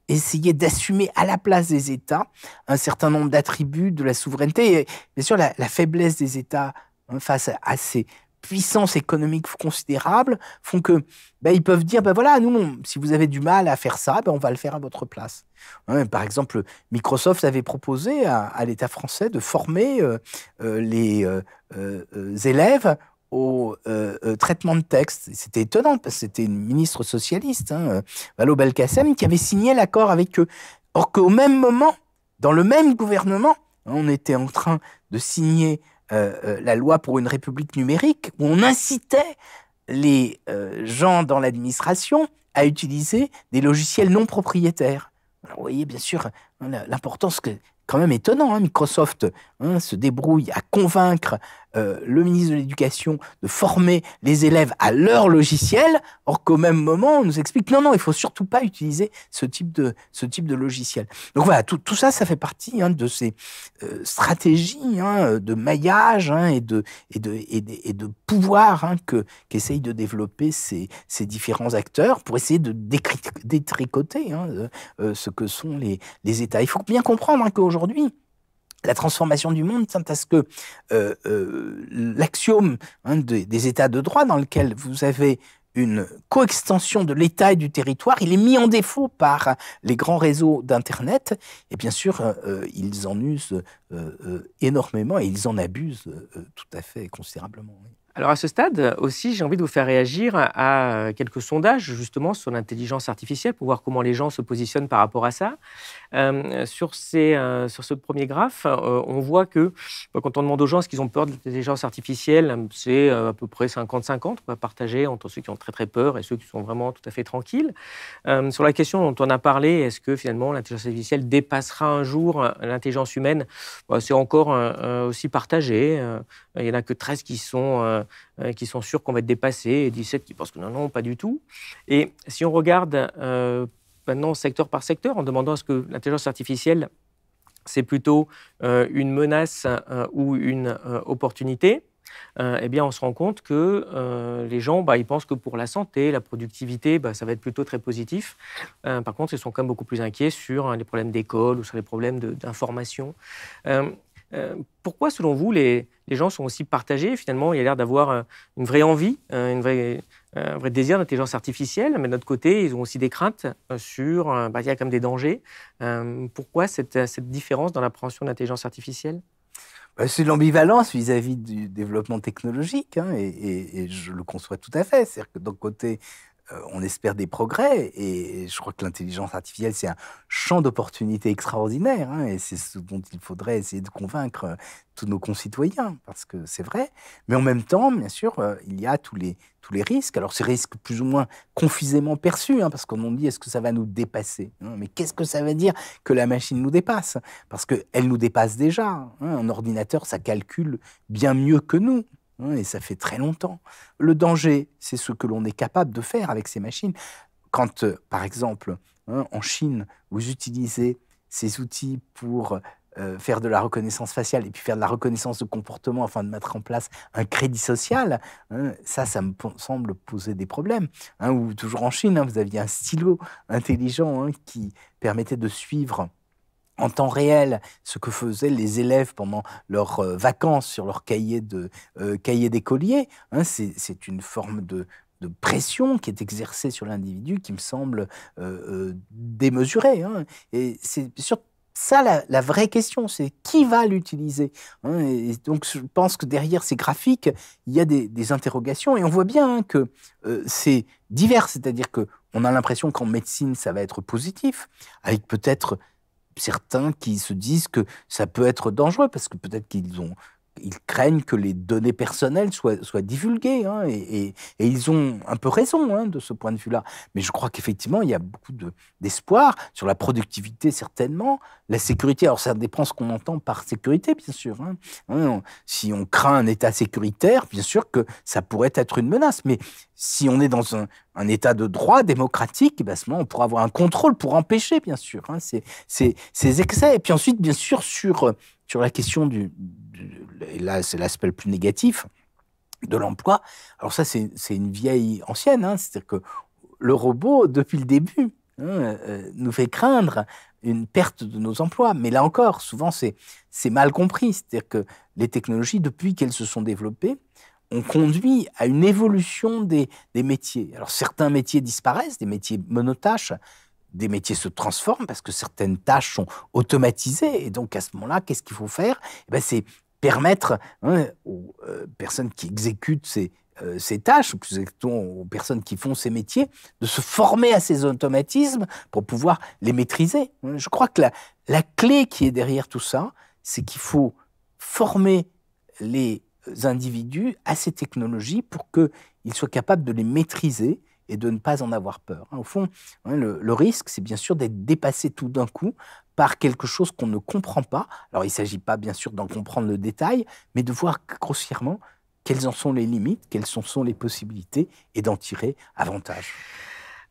essayer d'assumer à la place des États un certain nombre d'attributs de la souveraineté. Et bien sûr, la faiblesse des États hein, face à ces puissance économique considérable font que ben, ils peuvent dire ben voilà nous si vous avez du mal à faire ça ben, on va le faire à votre place par exemple Microsoft avait proposé à, l'État français de former euh, euh, les euh, élèves au traitement de texte. C'était étonnant parce que c'était une ministre socialiste, hein, Valo Belkacem, qui avait signé l'accord avec eux. Or qu'au même moment, dans le même gouvernement, hein, on était en train de signer euh, euh, la loi pour une république numérique, où on incitait les euh, gens dans l'administration à utiliser des logiciels non propriétaires. vous voyez bien sûr hein, l'importance que quand même étonnant, hein, Microsoft hein, se débrouille à convaincre euh, le ministre de l'Éducation de former les élèves à leur logiciel, or qu'au même moment, on nous explique non, non, il faut surtout pas utiliser ce type de, ce type de logiciel. Donc voilà, tout, tout ça, ça fait partie hein, de ces euh, stratégies hein, de maillage hein, et, de, et, de, et, de, pouvoir hein, que, qu'essayent de développer ces, ces différents acteurs pour essayer de détricoter euh, ce que sont les, les États. Il faut bien comprendre qu'aujourd'hui, la transformation du monde cest à ce que euh, euh, l'axiome hein, des, États de droit dans lequel vous avez une coextension de l'État et du territoire. Il est mis en défaut par les grands réseaux d'Internet. Et bien sûr, euh, ils en usent énormément et ils en abusent tout à fait considérablement. Alors à ce stade euh, aussi, j'ai envie de vous faire réagir à euh, quelques sondages justement sur l'intelligence artificielle pour voir comment les gens se positionnent par rapport à ça. Euh, sur, ces, sur ce premier graphe, on voit que bah, quand on demande aux gens ce qu'ils ont peur de l'intelligence artificielle, c'est à peu près 50-50, partager entre ceux qui ont très très peur et ceux qui sont vraiment tout à fait tranquilles. sur la question dont on a parlé, est-ce que finalement l'intelligence artificielle dépassera un jour l'intelligence humaine bah, C'est encore aussi partagé. Il n'y en a que 13 qui sont euh, qui sont sûrs qu'on va être dépassés, et 17 qui pensent que non, non, pas du tout. Et si on regarde euh, maintenant secteur par secteur, en demandant est-ce que l'intelligence artificielle, c'est plutôt euh, une menace ou une opportunité, eh bien, on se rend compte que les gens, bah, ils pensent que pour la santé, la productivité, bah, ça va être plutôt très positif. par contre, ils sont quand même beaucoup plus inquiets sur hein, les problèmes d'école ou sur les problèmes d'information. Euh, pourquoi, selon vous, les, gens sont aussi partagés Finalement, il y a l'air d'avoir euh, une vraie envie, euh, une vraie, un vrai désir d'intelligence artificielle, mais de notre côté, ils ont aussi des craintes sur, bah, il y a comme des dangers. pourquoi cette, cette, différence dans l'appréhension de l'intelligence artificielle c'est l'ambivalence vis-à-vis du développement technologique, hein, et, et, je le conçois tout à fait. C'est-à-dire que d'un côté, euh, on espère des progrès. Et je crois que l'intelligence artificielle, c'est un champ d'opportunités extraordinaire. Hein, et c'est ce dont il faudrait essayer de convaincre euh, tous nos concitoyens, parce que c'est vrai. Mais en même temps, bien sûr, euh, il y a tous les, tous les risques. Alors, ces risques plus ou moins confusément perçus, hein, parce qu'on nous dit est-ce que ça va nous dépasser Mais qu'est-ce que ça veut dire que la machine nous dépasse Parce qu'elle nous dépasse déjà. Hein. Un ordinateur, ça calcule bien mieux que nous. Hein, et ça fait très longtemps. Le danger, c'est ce que l'on est capable de faire avec ces machines. Quand, euh, par exemple, hein, en Chine, vous utilisez ces outils pour euh, faire de la reconnaissance faciale et puis faire de la reconnaissance de comportement afin de mettre en place un crédit social, hein, ça, ça me semble poser des problèmes. ou toujours en Chine, vous aviez un stylo intelligent qui permettait de suivre en temps réel ce que faisaient les élèves pendant leurs euh, vacances sur leur cahier de euh, cahier d'écolier. Hein, c'est une forme de, pression qui est exercée sur l'individu qui me semble euh, démesurée. Hein. Et c'est sur ça, la, vraie question, c'est qui va l'utiliser hein. et Donc, je pense que derrière ces graphiques, il y a des, interrogations. Et on voit bien que c'est divers. C'est-à-dire que on a l'impression qu'en médecine, ça va être positif, avec peut-être certains qui se disent que ça peut être dangereux parce que peut-être qu'ils ont ils craignent que les données personnelles soient, soient divulguées. Hein, et, ils ont un peu raison hein, de ce point de vue-là. Mais je crois qu'effectivement, il y a beaucoup d'espoir sur la productivité, certainement. La sécurité, alors ça dépend ce qu'on entend par sécurité, bien sûr. Hein. si on craint un État sécuritaire, bien sûr que ça pourrait être une menace. Mais si on est dans un, État de droit démocratique, eh ben à ce moment, on pourra avoir un contrôle pour empêcher, bien sûr, ces, excès. Et puis ensuite, bien sûr, sur sur la question du. là, c'est l'aspect le plus négatif de l'emploi. Alors, ça, c'est une vieille ancienne. Hein. C'est-à-dire que le robot, depuis le début, hein, euh, nous fait craindre une perte de nos emplois. Mais là encore, souvent, c'est mal compris. C'est-à-dire que les technologies, depuis qu'elles se sont développées, ont conduit à une évolution des, métiers. Alors certains métiers disparaissent, des métiers monotaches, des métiers se transforment parce que certaines tâches sont automatisées. Et donc, à ce moment-là, qu'est-ce qu'il faut faire eh ben, C'est permettre hein, aux euh, personnes qui exécutent ces, euh, tâches, plus exactement aux personnes qui font ces métiers, de se former à ces automatismes pour pouvoir les maîtriser. Je crois que la clé qui est derrière tout ça, c'est qu'il faut former les individus à ces technologies pour qu'ils soient capables de les maîtriser et de ne pas en avoir peur. Hein. Au fond, le, risque, c'est bien sûr d'être dépassé tout d'un coup par quelque chose qu'on ne comprend pas. Alors il ne s'agit pas bien sûr d'en comprendre le détail, mais de voir grossièrement quelles en sont les limites, quelles en sont les possibilités et d'en tirer avantage.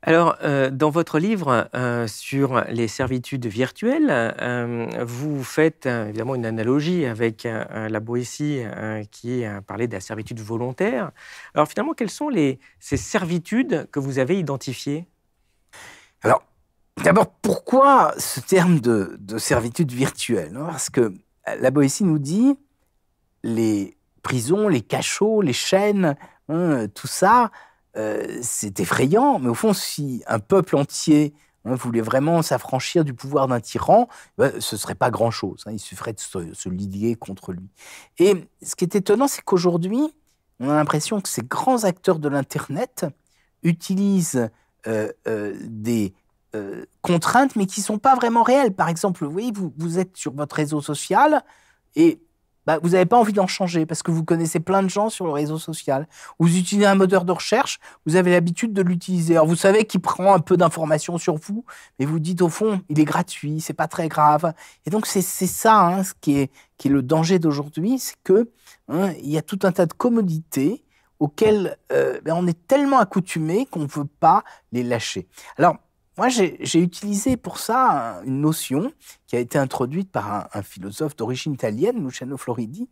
Alors, euh, dans votre livre euh, sur les servitudes virtuelles, euh, vous faites évidemment une analogie avec la Boétie qui parlait de la servitude volontaire. Alors finalement, quelles sont ces servitudes que vous avez identifiées Alors, d'abord, pourquoi ce terme de, servitude virtuelle hein Parce que la Boétie nous dit les prisons, les cachots, les chaînes, hein, tout ça, euh, c'est effrayant, mais au fond, si un peuple entier hein, voulait vraiment s'affranchir du pouvoir d'un tyran, ce ben, ce serait pas grand-chose. Hein. il suffirait de se, lier contre lui. Et ce qui est étonnant, c'est qu'aujourd'hui, on a l'impression que ces grands acteurs de l'Internet utilisent euh, euh, des contraintes, mais qui ne sont pas vraiment réelles. Par exemple, vous, êtes sur votre réseau social et bah, vous n'avez pas envie d'en changer parce que vous connaissez plein de gens sur le réseau social. Vous utilisez un moteur de recherche, vous avez l'habitude de l'utiliser. Alors, vous savez qu'il prend un peu d'informations sur vous, mais vous dites au fond, il est gratuit, c'est pas très grave. Et donc, c'est ça hein, ce qui est, qui est le danger d'aujourd'hui, c'est que hein, il y a tout un tas de commodités auxquelles euh, ben, on est tellement accoutumé qu'on ne veut pas les lâcher. Alors, moi, j'ai utilisé pour ça une notion qui a été introduite par un, philosophe d'origine italienne, Luciano Floridi.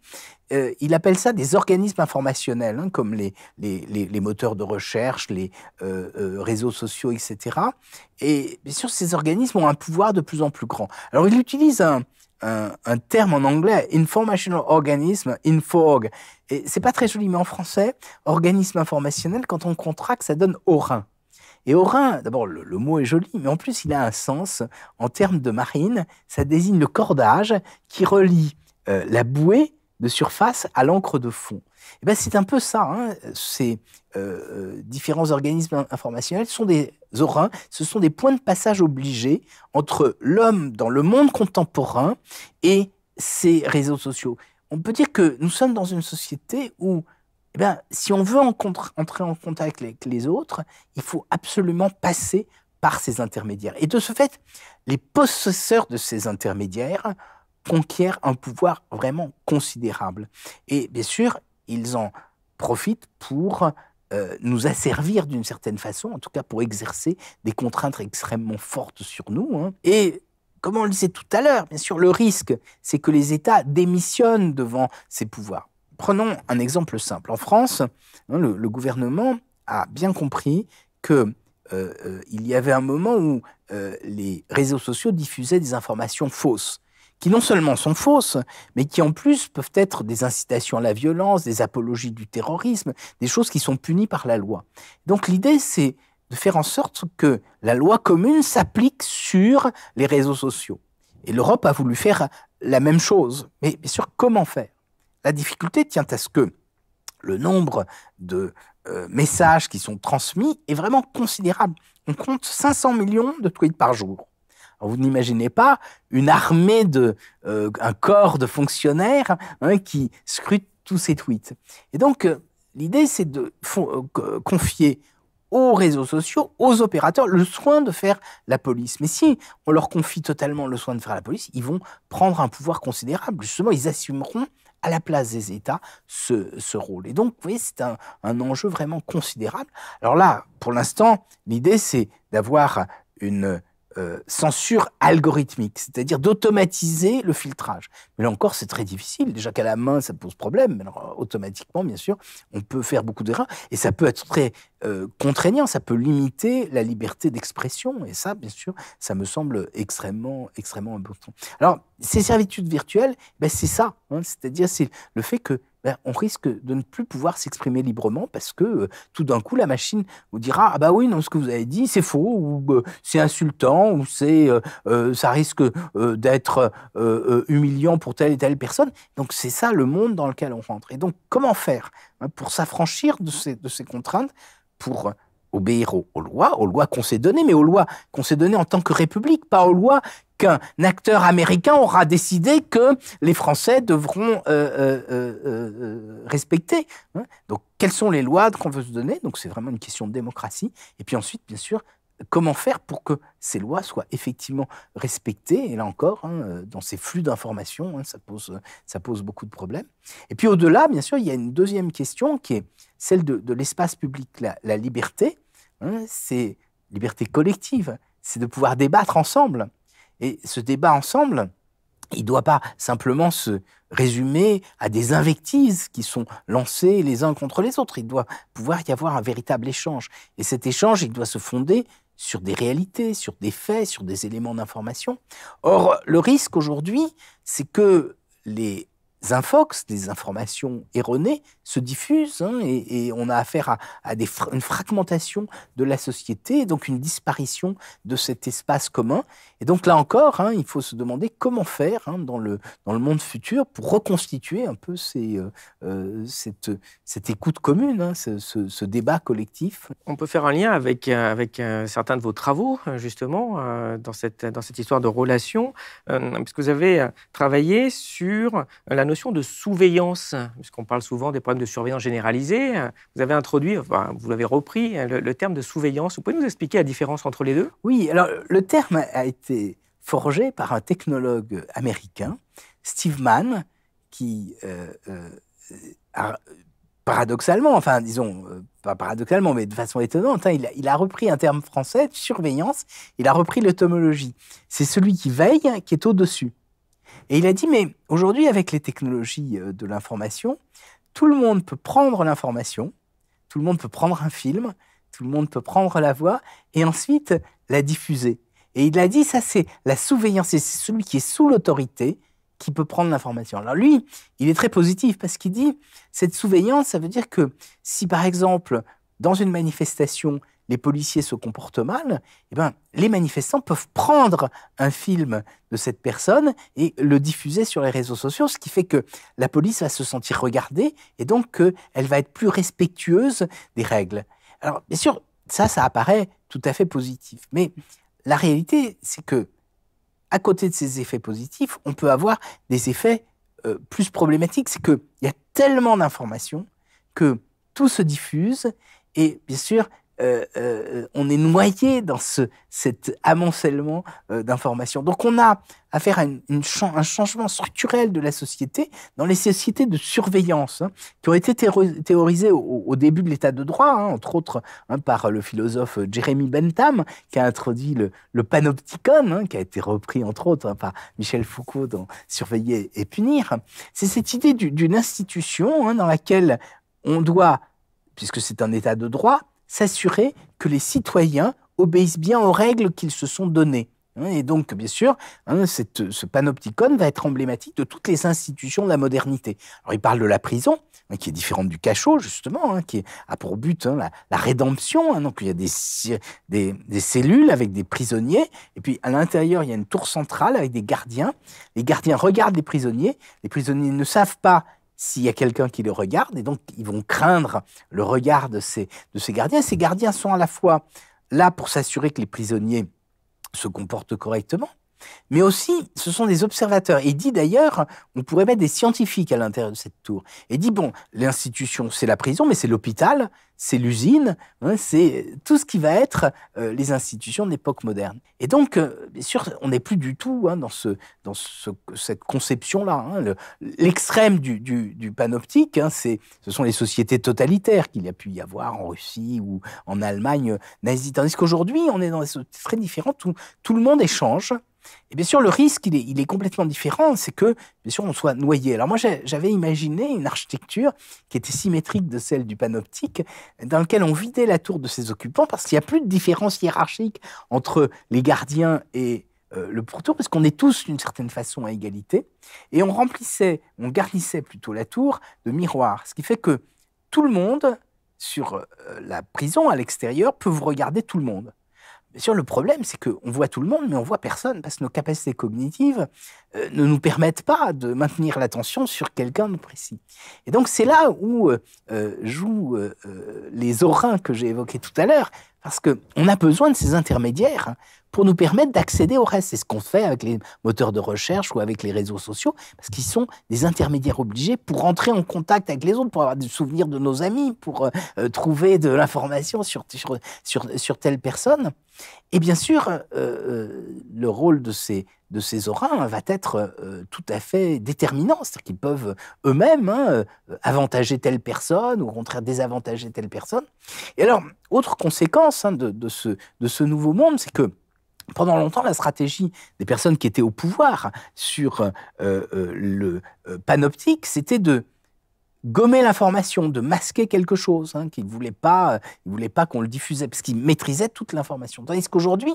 Euh, il appelle ça des organismes informationnels, hein, comme les, moteurs de recherche, les euh, euh, réseaux sociaux, etc. Et bien sûr, ces organismes ont un pouvoir de plus en plus grand. Alors, il utilise un, terme en anglais, informational organism, infog. Et c'est pas très joli, mais en français, organisme informationnel, quand on contracte, ça donne orin ». rein. Et Orin, d'abord, le, mot est joli, mais en plus, il a un sens. En termes de marine, ça désigne le cordage qui relie euh, la bouée de surface à l'encre de fond. Et eh ben, c'est un peu ça. Hein. Ces euh, euh, différents organismes informationnels sont des orins, ce sont des points de passage obligés entre l'homme dans le monde contemporain et ses réseaux sociaux. On peut dire que nous sommes dans une société où eh ben, si on veut entrer en contact avec les autres, il faut absolument passer par ces intermédiaires. Et de ce fait, les possesseurs de ces intermédiaires conquièrent un pouvoir vraiment considérable. Et bien sûr, ils en profitent pour euh, nous asservir d'une certaine façon, en tout cas pour exercer des contraintes extrêmement fortes sur nous. Hein. Et comme on le disait tout à l'heure, bien sûr, le risque, c'est que les États démissionnent devant ces pouvoirs. Prenons un exemple simple. En France, hein, le, gouvernement a bien compris que euh, euh, il y avait un moment où euh, les réseaux sociaux diffusaient des informations fausses, qui non seulement sont fausses, mais qui en plus peuvent être des incitations à la violence, des apologies du terrorisme, des choses qui sont punies par la loi. Donc l'idée, c'est de faire en sorte que la loi commune s'applique sur les réseaux sociaux. Et l'Europe a voulu faire la même chose. Mais sur comment faire la difficulté tient à ce que le nombre de euh, messages qui sont transmis est vraiment considérable. On compte 500 millions de tweets par jour. vous n'imaginez pas une armée de, euh, un corps de fonctionnaires hein, qui scrute tous ces tweets. Et donc, euh, l'idée, c'est de confier aux réseaux sociaux, aux opérateurs, le soin de faire la police. Mais si on leur confie totalement le soin de faire la police, ils vont prendre un pouvoir considérable. Justement, ils assumeront à la place des États ce, rôle. Et donc, vous c'est un enjeu vraiment considérable. Alors là, pour l'instant, l'idée, c'est d'avoir une euh, censure algorithmique, c'est-à-dire d'automatiser le filtrage. Mais là encore, c'est très difficile. Déjà qu'à la main, ça pose problème. Mais euh, automatiquement, bien sûr, on peut faire beaucoup d'erreurs et ça peut être très euh, contraignant. Ça peut limiter la liberté d'expression. Et ça, bien sûr, ça me semble extrêmement, extrêmement important. Alors, ces servitudes virtuelles, ben, c'est ça. Hein, c'est-à-dire, c'est le fait que ben, on risque de ne plus pouvoir s'exprimer librement parce que euh, tout d'un coup, la machine vous dira Ah, bah oui, non, ce que vous avez dit, c'est faux, ou euh, c'est insultant, ou c'est, euh, ça risque d'être humiliant pour telle et telle personne. Donc, c'est ça le monde dans lequel on rentre. Et donc, comment faire hein, pour s'affranchir de ces, de ces contraintes, pour obéir aux, aux, lois, aux lois qu'on s'est données, mais aux lois qu'on s'est données en tant que république, pas aux lois qu'un acteur américain aura décidé que les Français devront euh, euh, euh, respecter. Hein. Donc, quelles sont les lois qu'on veut se donner Donc, c'est vraiment une question de démocratie. Et puis ensuite, bien sûr, comment faire pour que ces lois soient effectivement respectées Et là encore, hein, dans ces flux d'informations, hein, ça, pose, ça pose beaucoup de problèmes. Et puis au-delà, bien sûr, il y a une deuxième question qui est celle de, l'espace public, la, liberté. c'est liberté collective, c'est de pouvoir débattre ensemble. Et ce débat ensemble, il ne doit pas simplement se résumer à des invectives qui sont lancées les uns contre les autres. Il doit pouvoir y avoir un véritable échange. Et cet échange, il doit se fonder sur des réalités, sur des faits, sur des éléments d'information. Or, le risque aujourd'hui, c'est que les infox, des informations erronées se diffusent hein, et, on a affaire à, des une fragmentation de la société, donc une disparition de cet espace commun. Et donc là encore, hein, il faut se demander comment faire hein, dans, le, dans le monde futur pour reconstituer un peu euh, euh, cette, cette écoute commune, ce, ce, ce, débat collectif. On peut faire un lien avec, euh, avec certains de vos travaux, justement, dans cette, dans cette histoire de relation, puisque vous avez travaillé sur la notion de surveillance, puisqu'on parle souvent des problèmes de surveillance généralisée. Vous avez introduit, enfin, vous l'avez repris, le, terme de surveillance. Vous pouvez nous expliquer la différence entre les deux Oui, alors le terme a été forgé par un technologue américain, Steve Mann, qui euh, euh, a, paradoxalement, enfin disons, euh, pas paradoxalement, mais de façon étonnante, hein, il, a, il, a, repris un terme français, surveillance, il a repris l'automologie. C'est celui qui veille qui est au-dessus. Et il a dit, mais aujourd'hui, avec les technologies euh, de l'information, tout le monde peut prendre l'information, tout le monde peut prendre un film, tout le monde peut prendre la voix et ensuite la diffuser. Et il a dit, ça c'est la surveillance, c'est celui qui est sous l'autorité qui peut prendre l'information. Alors lui, il est très positif parce qu'il dit, cette surveillance, ça veut dire que si par exemple, dans une manifestation, les policiers se comportent mal, eh ben, les manifestants peuvent prendre un film de cette personne et le diffuser sur les réseaux sociaux, ce qui fait que la police va se sentir regardée et donc qu'elle va être plus respectueuse des règles. Alors, bien sûr, ça, ça apparaît tout à fait positif. Mais la réalité, c'est que, à côté de ces effets positifs, on peut avoir des effets euh, plus problématiques. C'est qu'il y a tellement d'informations que tout se diffuse et, bien sûr, euh, euh, euh, on est noyé dans ce, cet amoncellement d'informations. Donc on a affaire à un changement structurel de la société dans les sociétés de surveillance hein, qui ont été théorisées au, début de l'état de droit, hein, entre autres hein, par le philosophe Jeremy Bentham qui a introduit le, panopticon, qui a été repris entre autres par Michel Foucault dans Surveiller et punir. C'est cette idée d'une institution dans laquelle on doit, puisque c'est un état de droit, s'assurer que les citoyens obéissent bien aux règles qu'ils se sont données. Hein, et donc, bien sûr, hein, ce panopticon va être emblématique de toutes les institutions de la modernité. Alors, il parle de la prison, hein, qui est différente du cachot, justement, qui a pour but la, rédemption. donc, il y a des, cellules avec des prisonniers, et puis à l'intérieur, il y a une tour centrale avec des gardiens. Les gardiens regardent les prisonniers, les prisonniers ne savent pas s'il y a quelqu'un qui les regarde, et donc ils vont craindre le regard de ces, de ces gardiens. Ces gardiens sont à la fois là pour s'assurer que les prisonniers se comportent correctement, mais aussi, ce sont des observateurs. Et dit d'ailleurs, on pourrait mettre des scientifiques à l'intérieur de cette tour. Et dit, bon, l'institution, c'est la prison, mais c'est l'hôpital, c'est l'usine, hein, c'est tout ce qui va être euh, les institutions de l'époque moderne. Et donc, euh, bien sûr, on n'est plus du tout hein, dans, ce, dans ce, cette conception-là. Hein. L'extrême du, du, panoptique, c'est, ce sont les sociétés totalitaires qu'il y a pu y avoir en Russie ou en Allemagne euh, nazie. Tandis qu'aujourd'hui, on est dans des sociétés très différentes où tout le monde échange et bien sûr, le risque, il est, complètement différent, c'est que, bien sûr, on soit noyé. Alors moi, j'avais imaginé une architecture qui était symétrique de celle du panoptique, dans laquelle on vidait la tour de ses occupants, parce qu'il n'y a plus de différence hiérarchique entre les gardiens et euh, le pourtour, parce qu'on est tous d'une certaine façon à égalité, et on remplissait, on garnissait plutôt la tour de miroirs, ce qui fait que tout le monde sur euh, la prison à l'extérieur peut vous regarder tout le monde. Bien sûr, le problème, c'est qu'on voit tout le monde, mais on voit personne, parce que nos capacités cognitives euh, ne nous permettent pas de maintenir l'attention sur quelqu'un de précis. Et donc c'est là où euh, euh, jouent les orins que j'ai évoqués tout à l'heure, parce qu'on a besoin de ces intermédiaires hein, pour nous permettre d'accéder au reste. C'est ce qu'on fait avec les moteurs de recherche ou avec les réseaux sociaux, parce qu'ils sont des intermédiaires obligés pour entrer en contact avec les autres, pour avoir des souvenirs de nos amis, pour trouver de l'information sur, sur, telle personne. Et bien sûr, le rôle de ces de ces orins va être euh, euh, tout à fait déterminant. C'est-à-dire qu'ils peuvent eux-mêmes hein, euh, avantager telle personne ou au contraire désavantager telle personne. Et alors, autre conséquence hein, de, ce, nouveau monde, c'est que pendant longtemps, la stratégie des personnes qui étaient au pouvoir sur le panoptique, c'était de gommer l'information, de masquer quelque chose, hein, qu'ils ne voulaient pas, pas qu'on le diffusait, parce qu'ils maîtrisaient toute l'information. Tandis qu'aujourd'hui,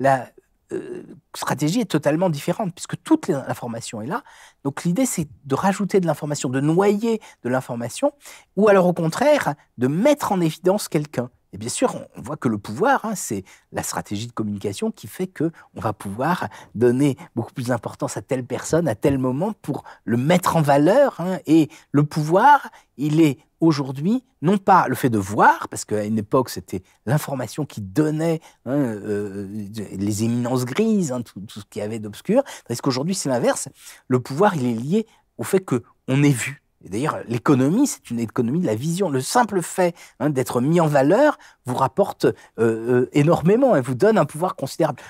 la euh, stratégie est totalement différente, puisque toute l'information est là. Donc l'idée, c'est de rajouter de l'information, de noyer de l'information, ou alors au contraire, de mettre en évidence quelqu'un. Et bien sûr, on voit que le pouvoir, hein, c'est la stratégie de communication qui fait que on va pouvoir donner beaucoup plus d'importance à telle personne à tel moment pour le mettre en valeur. Hein. Et le pouvoir, il est aujourd'hui non pas le fait de voir, parce qu'à une époque c'était l'information qui donnait hein, euh, les éminences grises, tout, ce qu'il y avait d'obscur, Parce qu'aujourd'hui c'est l'inverse. Le pouvoir, il est lié au fait que on est vu d'ailleurs, l'économie, c'est une économie de la vision. Le simple fait hein, d'être mis en valeur vous rapporte euh, euh, énormément et vous donne un pouvoir considérable.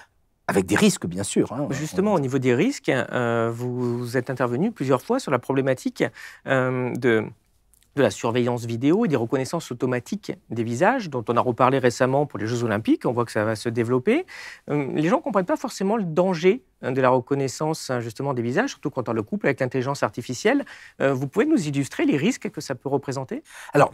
Avec des risques, bien sûr. Hein. Justement, au niveau des risques, euh, vous êtes intervenu plusieurs fois sur la problématique de de la surveillance vidéo et des reconnaissances automatiques des visages, dont on a reparlé récemment pour les Jeux Olympiques, on voit que ça va se développer. Euh, les gens ne comprennent pas forcément le danger hein, de la reconnaissance hein, justement des visages, surtout quand on le couple avec l'intelligence artificielle. Euh, vous pouvez nous illustrer les risques que ça peut représenter Alors,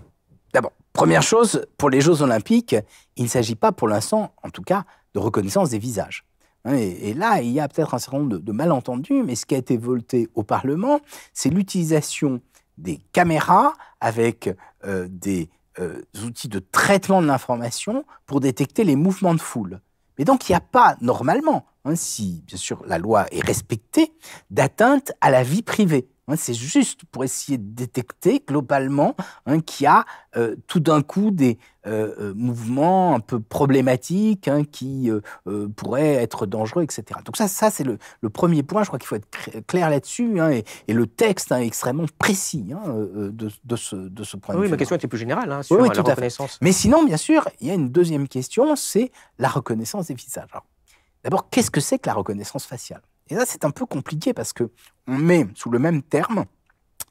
d'abord, première chose, pour les Jeux Olympiques, il ne s'agit pas pour l'instant, en tout cas, de reconnaissance des visages. Hein, et, là, il y a peut-être un certain nombre de, malentendus, mais ce qui a été volté au Parlement, c'est l'utilisation des caméras, avec euh, des euh, outils de traitement de l'information pour détecter les mouvements de foule. Mais donc il n'y a pas, normalement, hein, si bien sûr la loi est respectée, d'atteinte à la vie privée. Hein, c'est juste pour essayer de détecter globalement hein, qu'il y a euh, tout d'un coup des euh, euh, mouvements un peu problématiques hein, qui pourraient être dangereux, etc. Donc ça, ça c'est le, premier point. Je crois qu'il faut être clair là-dessus. Et, le texte est extrêmement précis de, ce, point de vue. Oui, ma question était plus générale sur la reconnaissance. Mais sinon, bien sûr, il y a une deuxième question, c'est la reconnaissance des visages. D'abord, qu'est-ce que c'est que la reconnaissance faciale et ça, c'est un peu compliqué parce que on met sous le même terme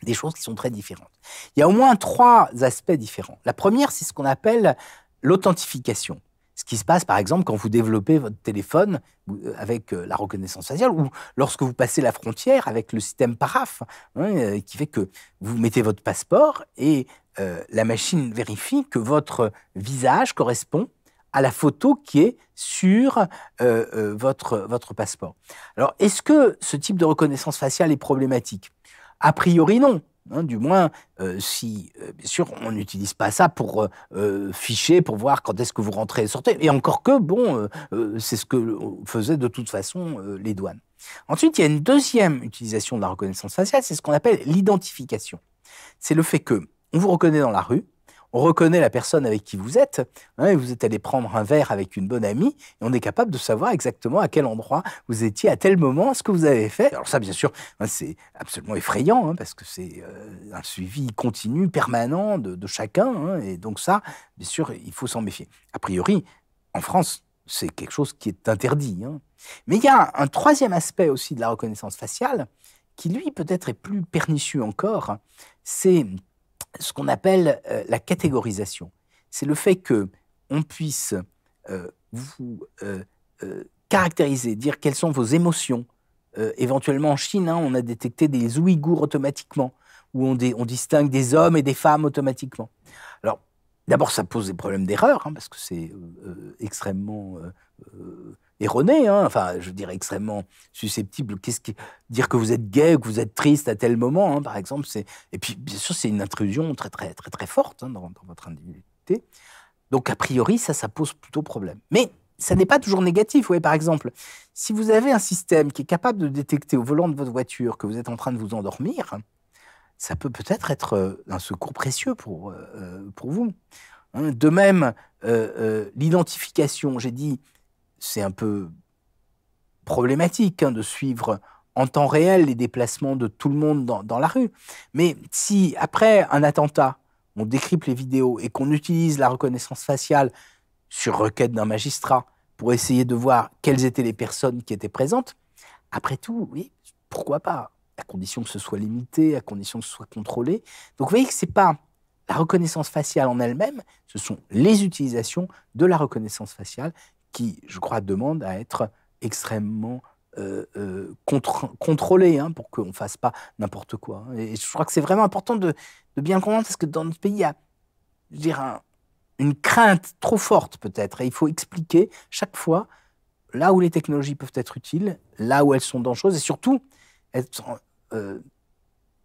des choses qui sont très différentes. Il y a au moins trois aspects différents. La première, c'est ce qu'on appelle l'authentification. Ce qui se passe, par exemple, quand vous développez votre téléphone euh, avec euh, la reconnaissance faciale ou lorsque vous passez la frontière avec le système PARAF, hein, euh, qui fait que vous mettez votre passeport et la machine vérifie que votre visage correspond à la photo qui est sur euh, euh, votre, votre passeport. Alors, est-ce que ce type de reconnaissance faciale est problématique A priori, non. Hein, du moins, euh, si, bien sûr, on n'utilise pas ça pour ficher, pour voir quand est-ce que vous rentrez et sortez. Et encore que, bon, c'est ce que faisaient de toute façon les douanes. Ensuite, il y a une deuxième utilisation de la reconnaissance faciale, c'est ce qu'on appelle l'identification. C'est le fait que on vous reconnaît dans la rue, reconnaît la personne avec qui vous êtes. Hein, et vous êtes allé prendre un verre avec une bonne amie et on est capable de savoir exactement à quel endroit vous étiez à tel moment, ce que vous avez fait. Alors ça, bien sûr, hein, c'est absolument effrayant hein, parce que c'est euh, un suivi continu, permanent de, de chacun. et donc ça, bien sûr, il faut s'en méfier. A priori, en France, c'est quelque chose qui est interdit. Mais il y a un troisième aspect aussi de la reconnaissance faciale qui, lui, peut-être est plus pernicieux encore. C'est ce qu'on appelle euh, la catégorisation. C'est le fait que on puisse euh, vous euh, caractériser, dire quelles sont vos émotions. éventuellement en Chine, hein, on a détecté des Ouïghours automatiquement, où on, on distingue des hommes et des femmes automatiquement. Alors, d'abord, ça pose des problèmes d'erreur, hein, parce que c'est extrêmement erroné, hein. enfin, je dirais extrêmement susceptible. Qu'est-ce qui dire que vous êtes gay ou que vous êtes triste à tel moment, hein, par exemple, c'est et puis bien sûr c'est une intrusion très très très très forte hein, dans, votre individualité. Donc a priori ça ça pose plutôt problème. Mais ça n'est pas toujours négatif. Oui, par exemple, si vous avez un système qui est capable de détecter au volant de votre voiture que vous êtes en train de vous endormir, ça peut peut-être être euh, un secours précieux pour, euh, euh, pour vous. de même, l'identification, j'ai dit, c'est un peu problématique hein, de suivre en temps réel les déplacements de tout le monde dans, la rue. Mais si après un attentat, on décrypte les vidéos et qu'on utilise la reconnaissance faciale sur requête d'un magistrat pour essayer de voir quelles étaient les personnes qui étaient présentes, après tout, oui, pourquoi pas À condition que ce soit limité, à condition que ce soit contrôlé. Donc vous voyez que ce n'est pas la reconnaissance faciale en elle-même, ce sont les utilisations de la reconnaissance faciale qui, je crois, demande à être extrêmement euh, euh contrôlé hein, pour qu'on ne fasse pas n'importe quoi. Hein. Et je crois que c'est vraiment important de, bien comprendre parce que dans notre pays, il y a une crainte trop forte peut-être. Et il faut expliquer chaque fois là où les technologies peuvent être utiles, là où elles sont dangereuses et surtout être, euh,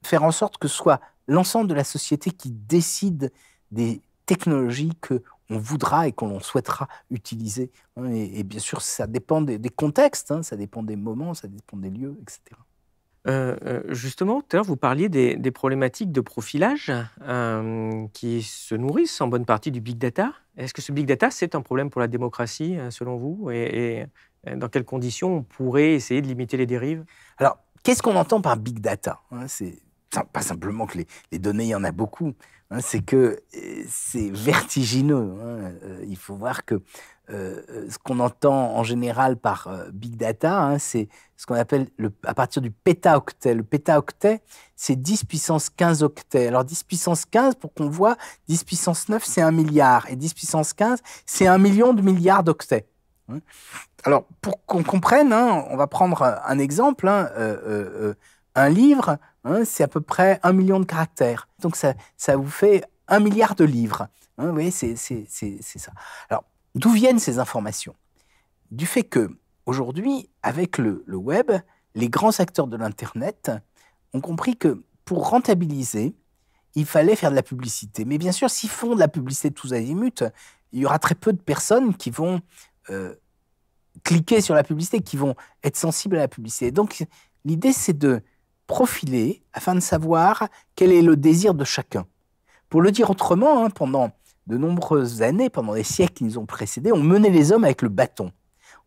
faire en sorte que ce soit l'ensemble de la société qui décide des technologies que on voudra et qu'on souhaitera utiliser. Hein, et, bien sûr, ça dépend des, contextes, hein, ça dépend des moments, ça dépend des lieux, etc. Euh, euh, justement, tout à l'heure, vous parliez des, problématiques de profilage euh, qui se nourrissent en bonne partie du big data. Est-ce que ce big data, c'est un problème pour la démocratie, selon vous et, et, dans quelles conditions on pourrait essayer de limiter les dérives Alors, qu'est-ce qu'on entend par big data hein, C'est pas simplement que les, données, il y en a beaucoup, hein, c'est que euh, c'est vertigineux. Hein. Euh, il faut voir que euh, ce qu'on entend en général par big data, hein, c'est ce qu'on appelle à partir du pétaoctet. Le pétaoctet, c'est 10 puissance 15 octets. Alors 10 puissance 15, pour qu'on voit, 10 puissance 9, c'est un milliard. Et 10 puissance 15, c'est un million de milliards d'octets. Alors, pour qu'on comprenne, on va prendre un exemple. un livre, Hein, c'est à peu près un million de caractères. Donc ça, ça vous fait un milliard de livres. Hein, vous voyez, c'est ça. Alors, d'où viennent ces informations Du fait que, aujourd'hui, avec le, web, les grands acteurs de l'Internet ont compris que pour rentabiliser, il fallait faire de la publicité. Mais bien sûr, s'ils font de la publicité tous azimuts, il y aura très peu de personnes qui vont euh, cliquer sur la publicité, qui vont être sensibles à la publicité. Donc, l'idée, c'est de profiler afin de savoir quel est le désir de chacun. Pour le dire autrement, hein, pendant de nombreuses années, pendant les siècles qui nous ont précédés, on menait les hommes avec le bâton.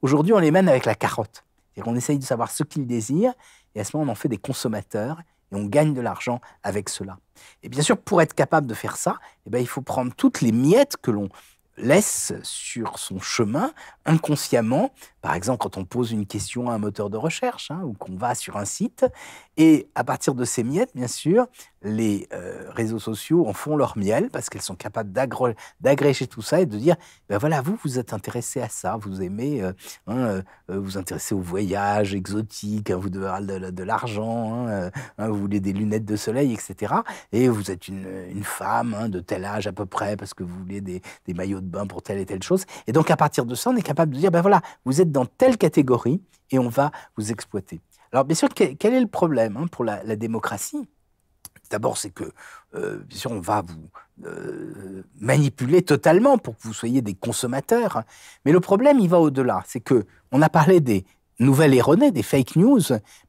Aujourd'hui, on les mène avec la carotte. et on essaye de savoir ce qu'ils désirent, et à ce moment, on en fait des consommateurs, et on gagne de l'argent avec cela. Et bien sûr, pour être capable de faire ça, eh ben, il faut prendre toutes les miettes que l'on laisse sur son chemin, inconsciemment, par exemple, quand on pose une question à un moteur de recherche hein, ou qu'on va sur un site, et à partir de ces miettes, bien sûr, les euh, réseaux sociaux en font leur miel parce qu'elles sont capables d'agréger tout ça et de dire, ben voilà, vous, vous êtes intéressé à ça, vous aimez euh, hein, euh, vous intéresser aux voyages exotiques, hein, vous devez de, l'argent, vous voulez des lunettes de soleil, etc. Et vous êtes une, femme de tel âge à peu près parce que vous voulez des, des maillots de bain pour telle et telle chose. Et donc, à partir de ça, on est capable de dire, ben voilà, vous êtes dans telle catégorie et on va vous exploiter. Alors bien sûr, quel est le problème hein, pour la, démocratie D'abord, c'est que, euh, bien sûr, on va vous euh, manipuler totalement pour que vous soyez des consommateurs. Mais le problème, il va au-delà. C'est que on a parlé des nouvelles erronées, des fake news.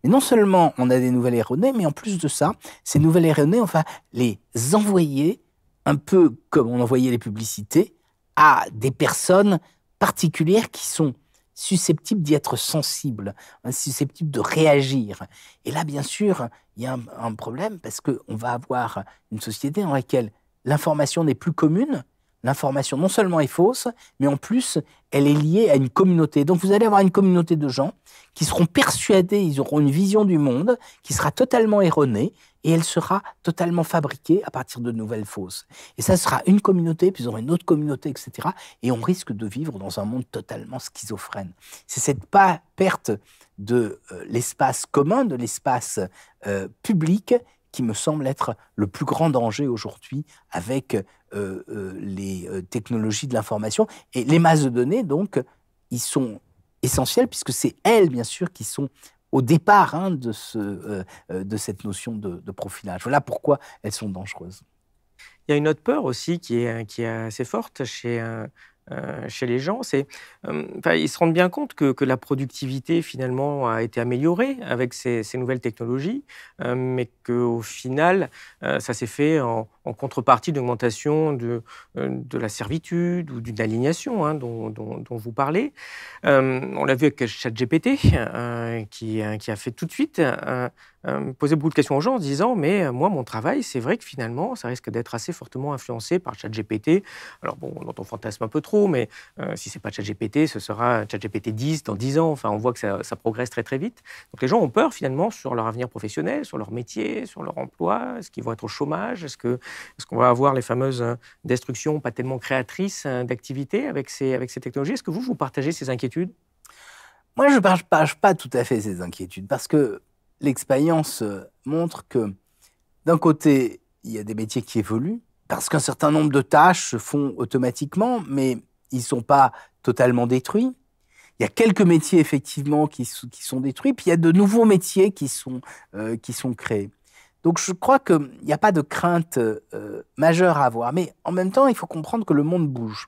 Mais non seulement on a des nouvelles erronées, mais en plus de ça, ces nouvelles erronées, on va les envoyer un peu comme on envoyait les publicités à des personnes particulières qui sont susceptible d'y être sensible, hein, susceptible de réagir. Et là, bien sûr, il y a un problème parce qu'on va avoir une société dans laquelle l'information n'est plus commune, L'information non seulement est fausse, mais en plus, elle est liée à une communauté. Donc vous allez avoir une communauté de gens qui seront persuadés, ils auront une vision du monde qui sera totalement erronée et elle sera totalement fabriquée à partir de nouvelles fausses. Et ça sera une communauté, puis ils auront une autre communauté, etc. Et on risque de vivre dans un monde totalement schizophrène. C'est cette perte de euh, l'espace commun, de l'espace euh, public qui me semble être le plus grand danger aujourd'hui avec euh, euh, les euh, technologies de l'information. Et les masses de données, donc, ils sont essentiels puisque c'est elles, bien sûr, qui sont au départ hein, de, ce, de cette notion de, de profilage. Voilà pourquoi elles sont dangereuses. Il y a une autre peur aussi qui est, qui est assez forte chez euh, chez les gens, c'est euh, ils se rendent bien compte que, la productivité finalement a été améliorée avec ces, ces nouvelles technologies, euh, mais qu'au final, ça s'est fait en, en contrepartie d'augmentation de, euh, de, la servitude ou d'une alignation hein, dont, vous parlez. Euh, on l'a vu avec ChatGPT, euh, qui, qui, a fait tout de suite poser beaucoup de questions aux gens en disant Mais moi, mon travail, c'est vrai que finalement, ça risque d'être assez fortement influencé par ChatGPT. Alors, bon, on entend fantasme un peu trop, mais si c'est pas ChatGPT, ce sera ChatGPT 10 dans 10 ans. Enfin, on voit que ça, ça, progresse très, très vite. Donc, les gens ont peur finalement sur leur avenir professionnel, sur leur métier, sur leur emploi. Est-ce qu'ils vont être au chômage Est-ce que est-ce qu'on va avoir les fameuses euh, destructions pas tellement créatrices euh, d'activités avec ces, avec ces technologies Est-ce que vous, vous partagez ces inquiétudes Moi, je ne partage pas tout à fait ces inquiétudes parce que l'expérience euh, montre que, d'un côté, il y a des métiers qui évoluent parce qu'un certain nombre de tâches se font automatiquement, mais ils ne sont pas totalement détruits. Il y a quelques métiers effectivement qui, sont détruits, puis il y a de nouveaux métiers qui sont, qui sont créés. Donc je crois qu'il mm, n'y a pas de crainte euh, euh, majeure à avoir. Mais en même temps, il faut comprendre que le monde bouge,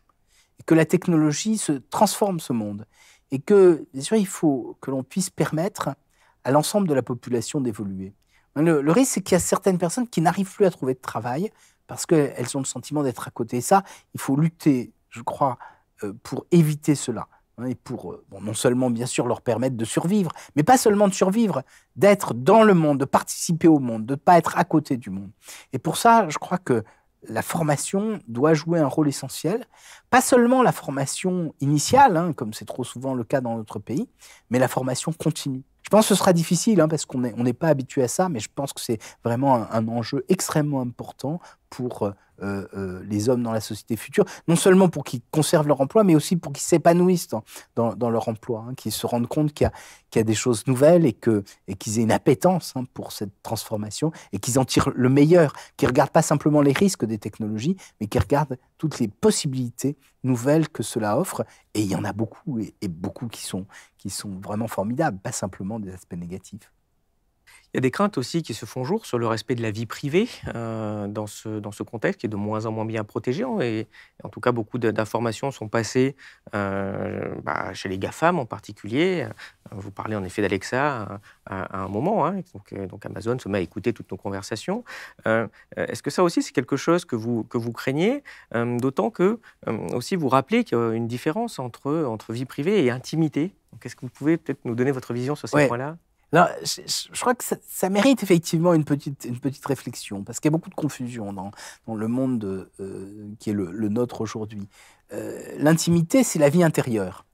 et que la technologie se transforme ce monde, et que, bien sûr, il faut que l'on puisse permettre à l'ensemble de la population d'évoluer. Le, risque, c'est qu'il y a certaines personnes qui n'arrivent plus à trouver de travail parce qu'elles ont le sentiment d'être à côté. ça, il faut lutter, je crois, euh, pour éviter cela. Hein, et pour euh, non seulement bien sûr leur permettre de survivre, mais pas seulement de survivre, d'être dans le monde, de participer au monde, de ne pas être à côté du monde. Et pour ça, je crois que la formation doit jouer un rôle essentiel, pas seulement la formation initiale, hein, comme c'est trop souvent le cas dans notre pays, mais la formation continue. Je pense que ce sera difficile hein, parce qu'on n'est pas habitué à ça, mais je pense que c'est vraiment un, enjeu extrêmement important pour euh, euh, les hommes dans la société future, non seulement pour qu'ils conservent leur emploi, mais aussi pour qu'ils s'épanouissent dans, leur emploi, hein, qu'ils se rendent compte qu'il y, a des choses nouvelles et qu'ils aient une appétence hein, pour cette transformation et qu'ils en tirent le meilleur, qu'ils ne regardent pas simplement les risques des technologies, mais qu'ils regardent toutes les possibilités nouvelles que cela offre. Et il y en a beaucoup, et, beaucoup qui sont, qui sont vraiment formidables, pas simplement des aspects négatifs. Il y a des craintes aussi qui se font jour sur le respect de la vie privée euh, dans, ce, dans ce contexte qui est de moins en moins bien protégé. Hein, et, en tout cas, beaucoup d'informations sont passées euh, bah, chez les GAFAM en particulier. Euh, vous parlez en effet d'Alexa à, un moment. Hein, donc, Amazon se met à écouter toutes nos conversations. Est-ce que ça aussi, c'est quelque chose que vous, que vous craignez D'autant que aussi vous rappelez qu'il y a une différence entre, entre vie privée et intimité. Est-ce que vous pouvez peut-être nous donner votre vision sur ces points-là je, crois que ça, mérite effectivement une petite, une petite réflexion, parce qu'il y a beaucoup de confusion dans, le monde euh, qui est le, nôtre aujourd'hui. Euh, l'intimité, c'est la vie intérieure.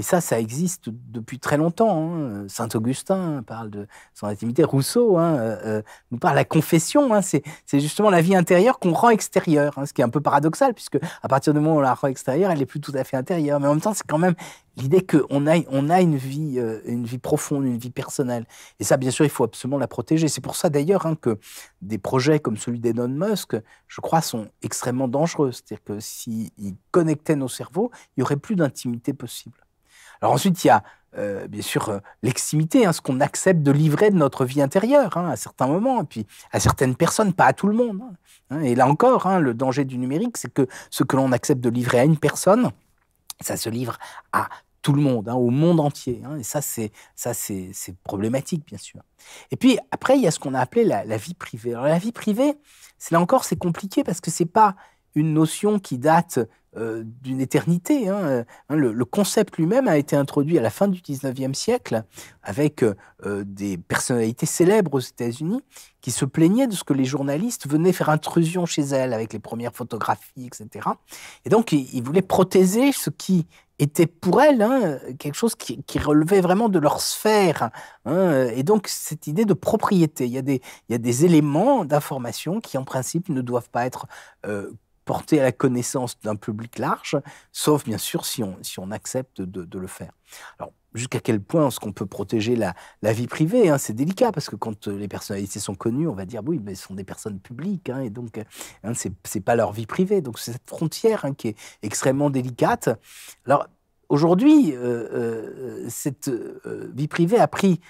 Et ça, ça existe depuis très longtemps. Hein. Saint Augustin parle de son intimité, Rousseau hein, euh, euh, nous parle de la confession. Hein. C'est, justement la vie intérieure qu'on rend extérieure, ce qui est un peu paradoxal, puisque à partir du moment où on la rend extérieure, elle n'est plus tout à fait intérieure. Mais en même temps, c'est quand même l'idée qu'on a, on a une, vie, euh, une vie profonde, une vie personnelle. Et ça, bien sûr, il faut absolument la protéger. C'est pour ça d'ailleurs que des projets comme celui d'Elon Musk, je crois, sont extrêmement dangereux. C'est-à-dire que s'ils connectaient nos cerveaux, il n'y aurait plus d'intimité possible. Alors ensuite, il y a euh, bien sûr, euh, l'extimité, l'eximité, hein, ce qu'on accepte de livrer de notre vie intérieure hein, à certains moments, et puis à certaines personnes, pas à tout le monde. Hein. et là encore, le danger du numérique, c'est que ce que l'on accepte de livrer à une personne, ça se livre à tout le monde, au monde entier. et ça, c'est ça, c'est problématique, bien sûr. Et puis après, il y a ce qu'on a appelé la, vie privée. Alors la vie privée, c'est là encore, c'est compliqué parce que c'est pas une notion qui date euh, d'une éternité. Hein, hein, le, concept lui-même a été introduit à la fin du 19e siècle avec euh, des personnalités célèbres aux États-Unis qui se plaignaient de ce que les journalistes venaient faire intrusion chez elles avec les premières photographies, etc. Et donc, ils, voulaient protéger ce qui était pour elles hein, quelque chose qui, relevait vraiment de leur sphère. et donc, cette idée de propriété, il y a des, il des éléments d'information qui, en principe, ne doivent pas être euh, porter à la connaissance d'un public large, sauf bien sûr si on, si on accepte de, le faire. Alors, jusqu'à quel point est-ce qu'on peut protéger la, la vie privée hein, C'est délicat parce que quand euh, les personnalités sont connues, on va dire oui, mais ce sont des personnes publiques hein, et donc euh, hein, ce c'est pas leur vie privée. Donc c'est cette frontière qui est extrêmement délicate. Alors aujourd'hui, euh, cette vie privée a pris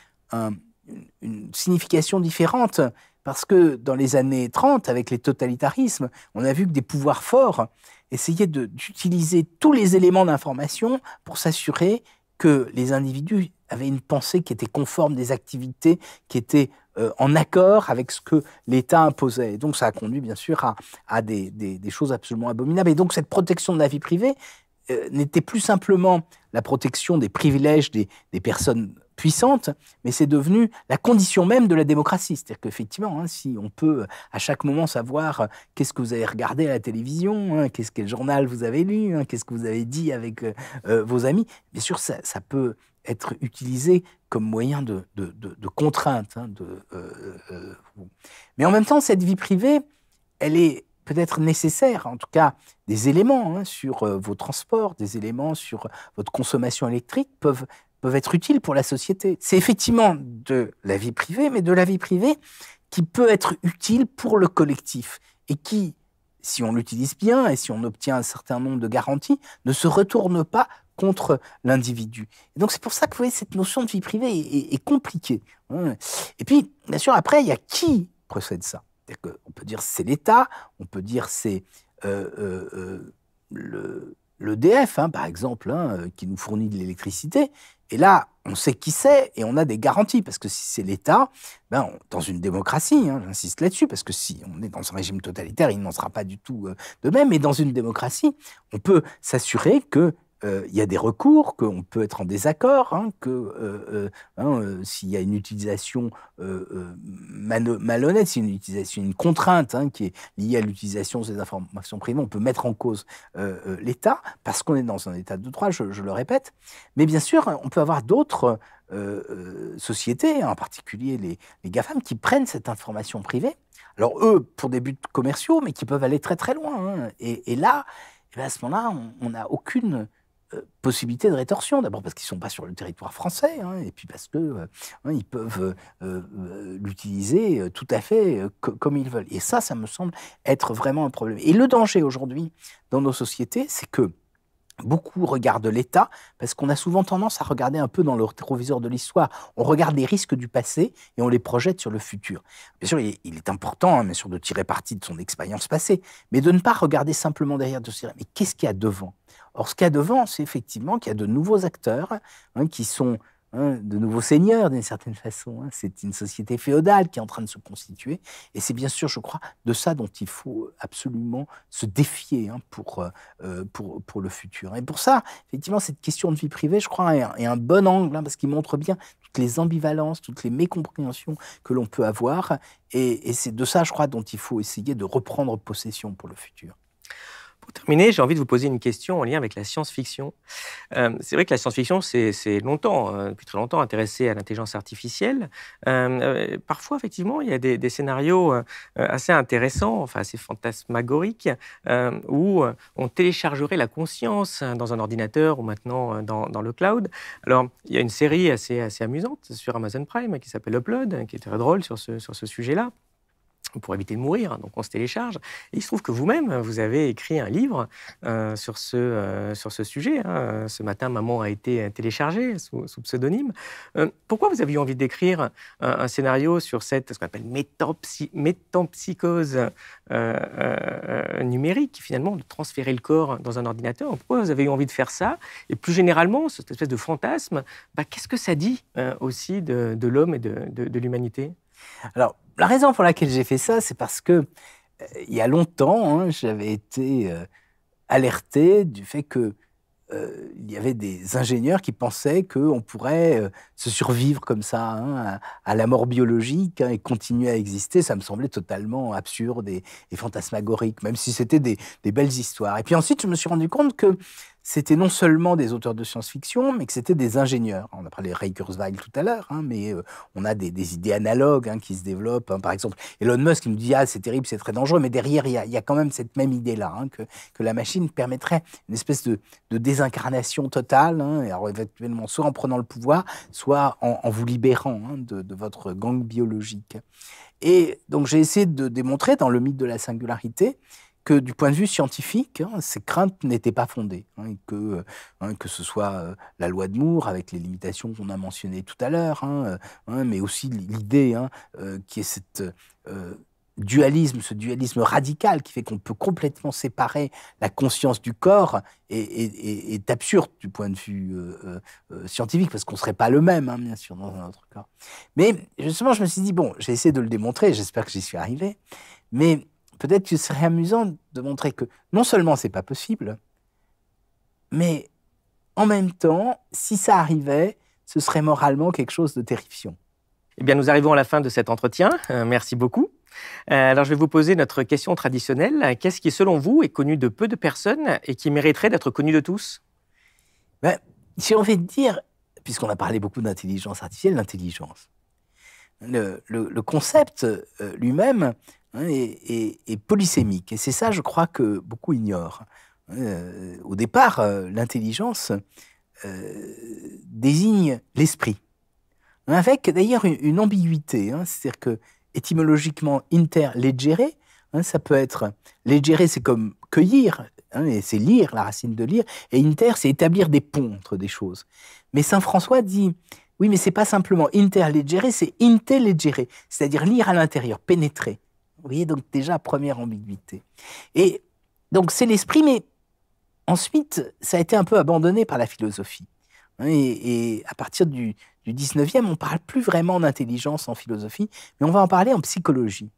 une signification différente parce que dans les années 30, avec les totalitarismes, on a vu que des pouvoirs forts essayaient d'utiliser tous les éléments d'information pour s'assurer que les individus avaient une pensée qui était conforme des activités, qui étaient euh, en accord avec ce que l'État imposait. Et donc ça a conduit bien sûr à, des, choses absolument abominables. Et donc cette protection de la vie privée euh, n'était plus simplement la protection des privilèges des, des personnes puissante, mais c'est devenu la condition même de la démocratie. C'est-à-dire qu'effectivement, hein, si on peut à chaque moment savoir euh, qu'est-ce que vous avez regardé à la télévision, hein, qu'est-ce que le journal vous avez lu, hein, qu'est-ce que vous avez dit avec euh, euh, vos amis, bien sûr, ça, peut être utilisé comme moyen de, de, contrainte. mais en même temps, cette vie privée, elle est peut-être nécessaire, en tout cas des éléments sur vos transports, des éléments sur votre consommation électrique peuvent peuvent être utiles pour la société. C'est effectivement de la vie privée, mais de la vie privée qui peut être utile pour le collectif et qui, si on l'utilise bien et si on obtient un certain nombre de garanties, ne se retourne pas contre l'individu. Donc c'est pour ça que vous voyez, cette notion de vie privée est, compliquée. Hein. Et puis, bien sûr, après, il y a qui procède ça. on peut dire c'est l'État, on peut dire c'est euh, euh, euh, le l'EDF, hein, par exemple, hein, qui nous fournit de l'électricité, et là, on sait qui c'est et on a des garanties, parce que si c'est l'État, ben, dans une démocratie, hein, j'insiste là-dessus, parce que si on est dans un régime totalitaire, il n'en sera pas du tout euh, de même, mais dans une démocratie, on peut s'assurer que euh, il y a des recours, qu'on peut être en désaccord, hein, que euh, euh, hein, s'il y a une utilisation malhonnête, s'il une utilisation, une contrainte hein, qui est liée à l'utilisation de ces informations privées, on peut mettre en cause l'État parce qu'on est dans un État de droit, je, le répète. Mais bien sûr, on peut avoir d'autres sociétés, en particulier les, GAFAM, qui prennent cette information privée. Alors eux, pour des buts commerciaux, mais qui peuvent aller très très loin. Et, là, eh ben, à ce moment-là, on n'a aucune euh, possibilité de rétorsion. D'abord parce qu'ils ne sont pas sur le territoire français, hein, et puis parce que euh, hein, ils peuvent euh, l'utiliser tout à fait comme ils veulent. Et ça, ça me semble être vraiment un problème. Et le danger aujourd'hui dans nos sociétés, c'est que Beaucoup regardent l'État parce qu'on a souvent tendance à regarder un peu dans le rétroviseur de l'histoire. On regarde les risques du passé et on les projette sur le futur. Bien sûr, il est important, hein, de tirer parti de son expérience passée, mais de ne pas regarder simplement derrière, de se dire mais qu'est-ce qu'il y a devant Or, ce qu'il y a devant, c'est effectivement qu'il y a de nouveaux acteurs hein, qui sont Hein, de nouveaux seigneurs d'une certaine façon. Hein. C'est une société féodale qui est en train de se constituer. Et c'est bien sûr, je crois, de ça dont il faut absolument se défier hein, pour, euh, euh, pour, pour le futur. Et pour ça, effectivement, cette question de vie privée, je crois, est un, bon angle, parce qu'il montre bien toutes les ambivalences, toutes les mécompréhensions que l'on peut avoir. Et, et c'est de ça, je crois, dont il faut essayer de reprendre possession pour le futur. Pour terminer, j'ai envie de vous poser une question en lien avec la science-fiction. Euh, c'est vrai que la science-fiction c'est longtemps, euh, depuis très longtemps, intéressée à l'intelligence artificielle. Euh, parfois, effectivement, il y a des, scénarios assez intéressants, enfin assez fantasmagoriques, où on téléchargerait la conscience hein, dans un ordinateur ou maintenant dans, le cloud. Alors, il y a une série assez, amusante sur Amazon Prime qui s'appelle Upload, hein, qui est très drôle sur ce sujet-là pour éviter de mourir, donc on se télécharge. il se trouve que vous-même, hein, vous avez écrit un livre euh, euh, sur, ce, sujet. Hein. Ce matin, maman a été euh, téléchargée sous, pseudonyme. pourquoi vous aviez eu envie d'écrire un, scénario sur cette, ce qu'on appelle métampsy, métampsychose numérique, finalement, de transférer le corps dans un ordinateur Pourquoi vous avez eu envie de faire ça Et plus généralement, cette espèce de fantasme, bah, qu'est-ce que ça dit aussi de, l'homme et de l'humanité alors, la raison pour laquelle j'ai fait ça, c'est parce que euh, il y a longtemps, hein, j'avais été euh, alerté du fait que euh, il y avait des ingénieurs qui pensaient qu'on pourrait se survivre comme ça hein, à, la mort biologique hein, et continuer à exister. Ça me semblait totalement absurde et, fantasmagorique, même si c'était des, belles histoires. Et puis ensuite, je me suis rendu compte que c'était non seulement des auteurs de science-fiction, mais que c'était des ingénieurs. On a parlé de Ray Kurzweil tout à l'heure, hein, mais euh, on a des, idées analogues hein, qui se développent. Hein. Par exemple, Elon Musk il nous dit Ah, c'est terrible, c'est très dangereux, mais derrière, il y a, quand même cette même idée-là, que, la machine permettrait une espèce de, désincarnation totale, éventuellement soit en prenant le pouvoir, soit en, vous libérant de votre gang biologique. Et donc, j'ai essayé de démontrer dans le mythe de la singularité que du point de vue scientifique, hein, ces craintes n'étaient pas fondées. Hein, que, euh, hein, que ce soit euh, la loi de Moore, avec les limitations qu'on a mentionnées tout à l'heure, euh, mais aussi l'idée qui est cette... dualisme, ce dualisme radical qui fait qu'on peut complètement séparer la conscience du corps est, absurde du point de vue scientifique, parce qu'on ne serait pas le même, bien sûr, dans un autre corps. Mais justement, je me suis dit, bon, j'ai essayé de le démontrer, j'espère que j'y suis arrivé, mais peut-être que ce serait amusant de montrer que non seulement c'est pas possible, mais en même temps, si ça arrivait, ce serait moralement quelque chose de terrifiant. Eh bien, nous arrivons à la fin de cet entretien. Euh, merci beaucoup. Euh, alors, je vais vous poser notre question traditionnelle. Qu'est-ce qui, selon vous, est connu de peu de personnes et qui mériterait d'être connu de tous ben, J'ai envie de dire, puisqu'on a parlé beaucoup d'intelligence artificielle, l'intelligence. Le, concept euh, lui-même Hein, et, polysémique. Et c'est ça, je crois, que beaucoup ignorent. Euh, au départ, euh, l'intelligence euh, désigne l'esprit, avec d'ailleurs une, ambiguïté. Hein, c'est-à-dire que étymologiquement, interlegere, hein, ça peut être légérer, c'est comme cueillir, et c'est lire, la racine de lire, et inter, c'est établir des ponts entre des choses. Mais saint François dit oui, mais c'est pas simplement interlégérer, c'est intelligere, c'est-à-dire lire à l'intérieur, pénétrer. Vous voyez, donc déjà, première ambiguïté. Et donc c'est l'esprit, mais ensuite, ça a été un peu abandonné par la philosophie. Hein, et, à partir du, du 19e, on ne parle plus vraiment d'intelligence en philosophie, mais on va en parler en psychologie.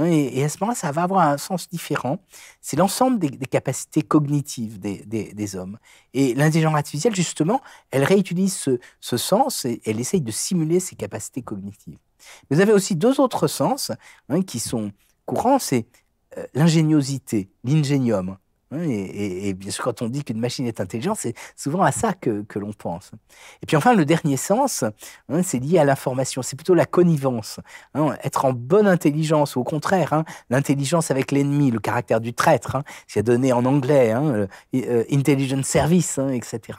Hein, et, à ce moment-là, ça va avoir un sens différent. C'est l'ensemble des, capacités cognitives des, hommes. Et l'intelligence artificielle, justement, elle réutilise ce, sens et elle essaye de simuler ces capacités cognitives. Vous avez aussi deux autres sens hein, qui sont courants, c'est euh, l'ingéniosité, l'ingénium. Et, bien sûr, quand on dit qu'une machine est intelligente, c'est souvent à ça que, l'on pense. Et puis enfin, le dernier sens, hein, c'est lié à l'information, c'est plutôt la connivence. Hein. être en bonne intelligence, au contraire, hein, l'intelligence avec l'ennemi, le caractère du traître, c'est donné en anglais, intelligence euh, intelligent service, etc.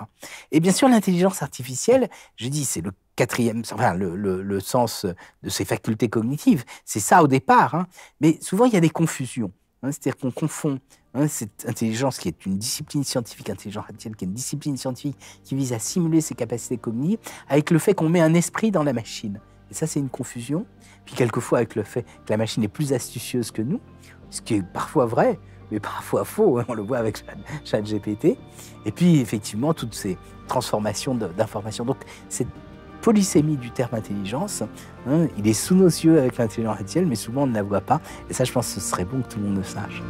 Et bien sûr, l'intelligence artificielle, je dis, c'est le quatrième, enfin le, sens de ces facultés cognitives. C'est ça au départ. Mais souvent, il y a des confusions. Hein, c'est-à-dire qu'on confond hein, cette intelligence qui est une discipline scientifique, intelligence artificielle qui est une discipline scientifique qui vise à simuler ses capacités cognitives, avec le fait qu'on met un esprit dans la machine. Et ça, c'est une confusion. Puis quelquefois avec le fait que la machine est plus astucieuse que nous, ce qui est parfois vrai, mais parfois faux, hein, on le voit avec GPT. Et puis effectivement, toutes ces transformations d'informations. Donc c'est polysémie du terme intelligence. Hein. il est sous nos yeux avec l'intelligence artificielle, mais souvent on ne la voit pas. Et ça, je pense que ce serait bon que tout le monde le sache.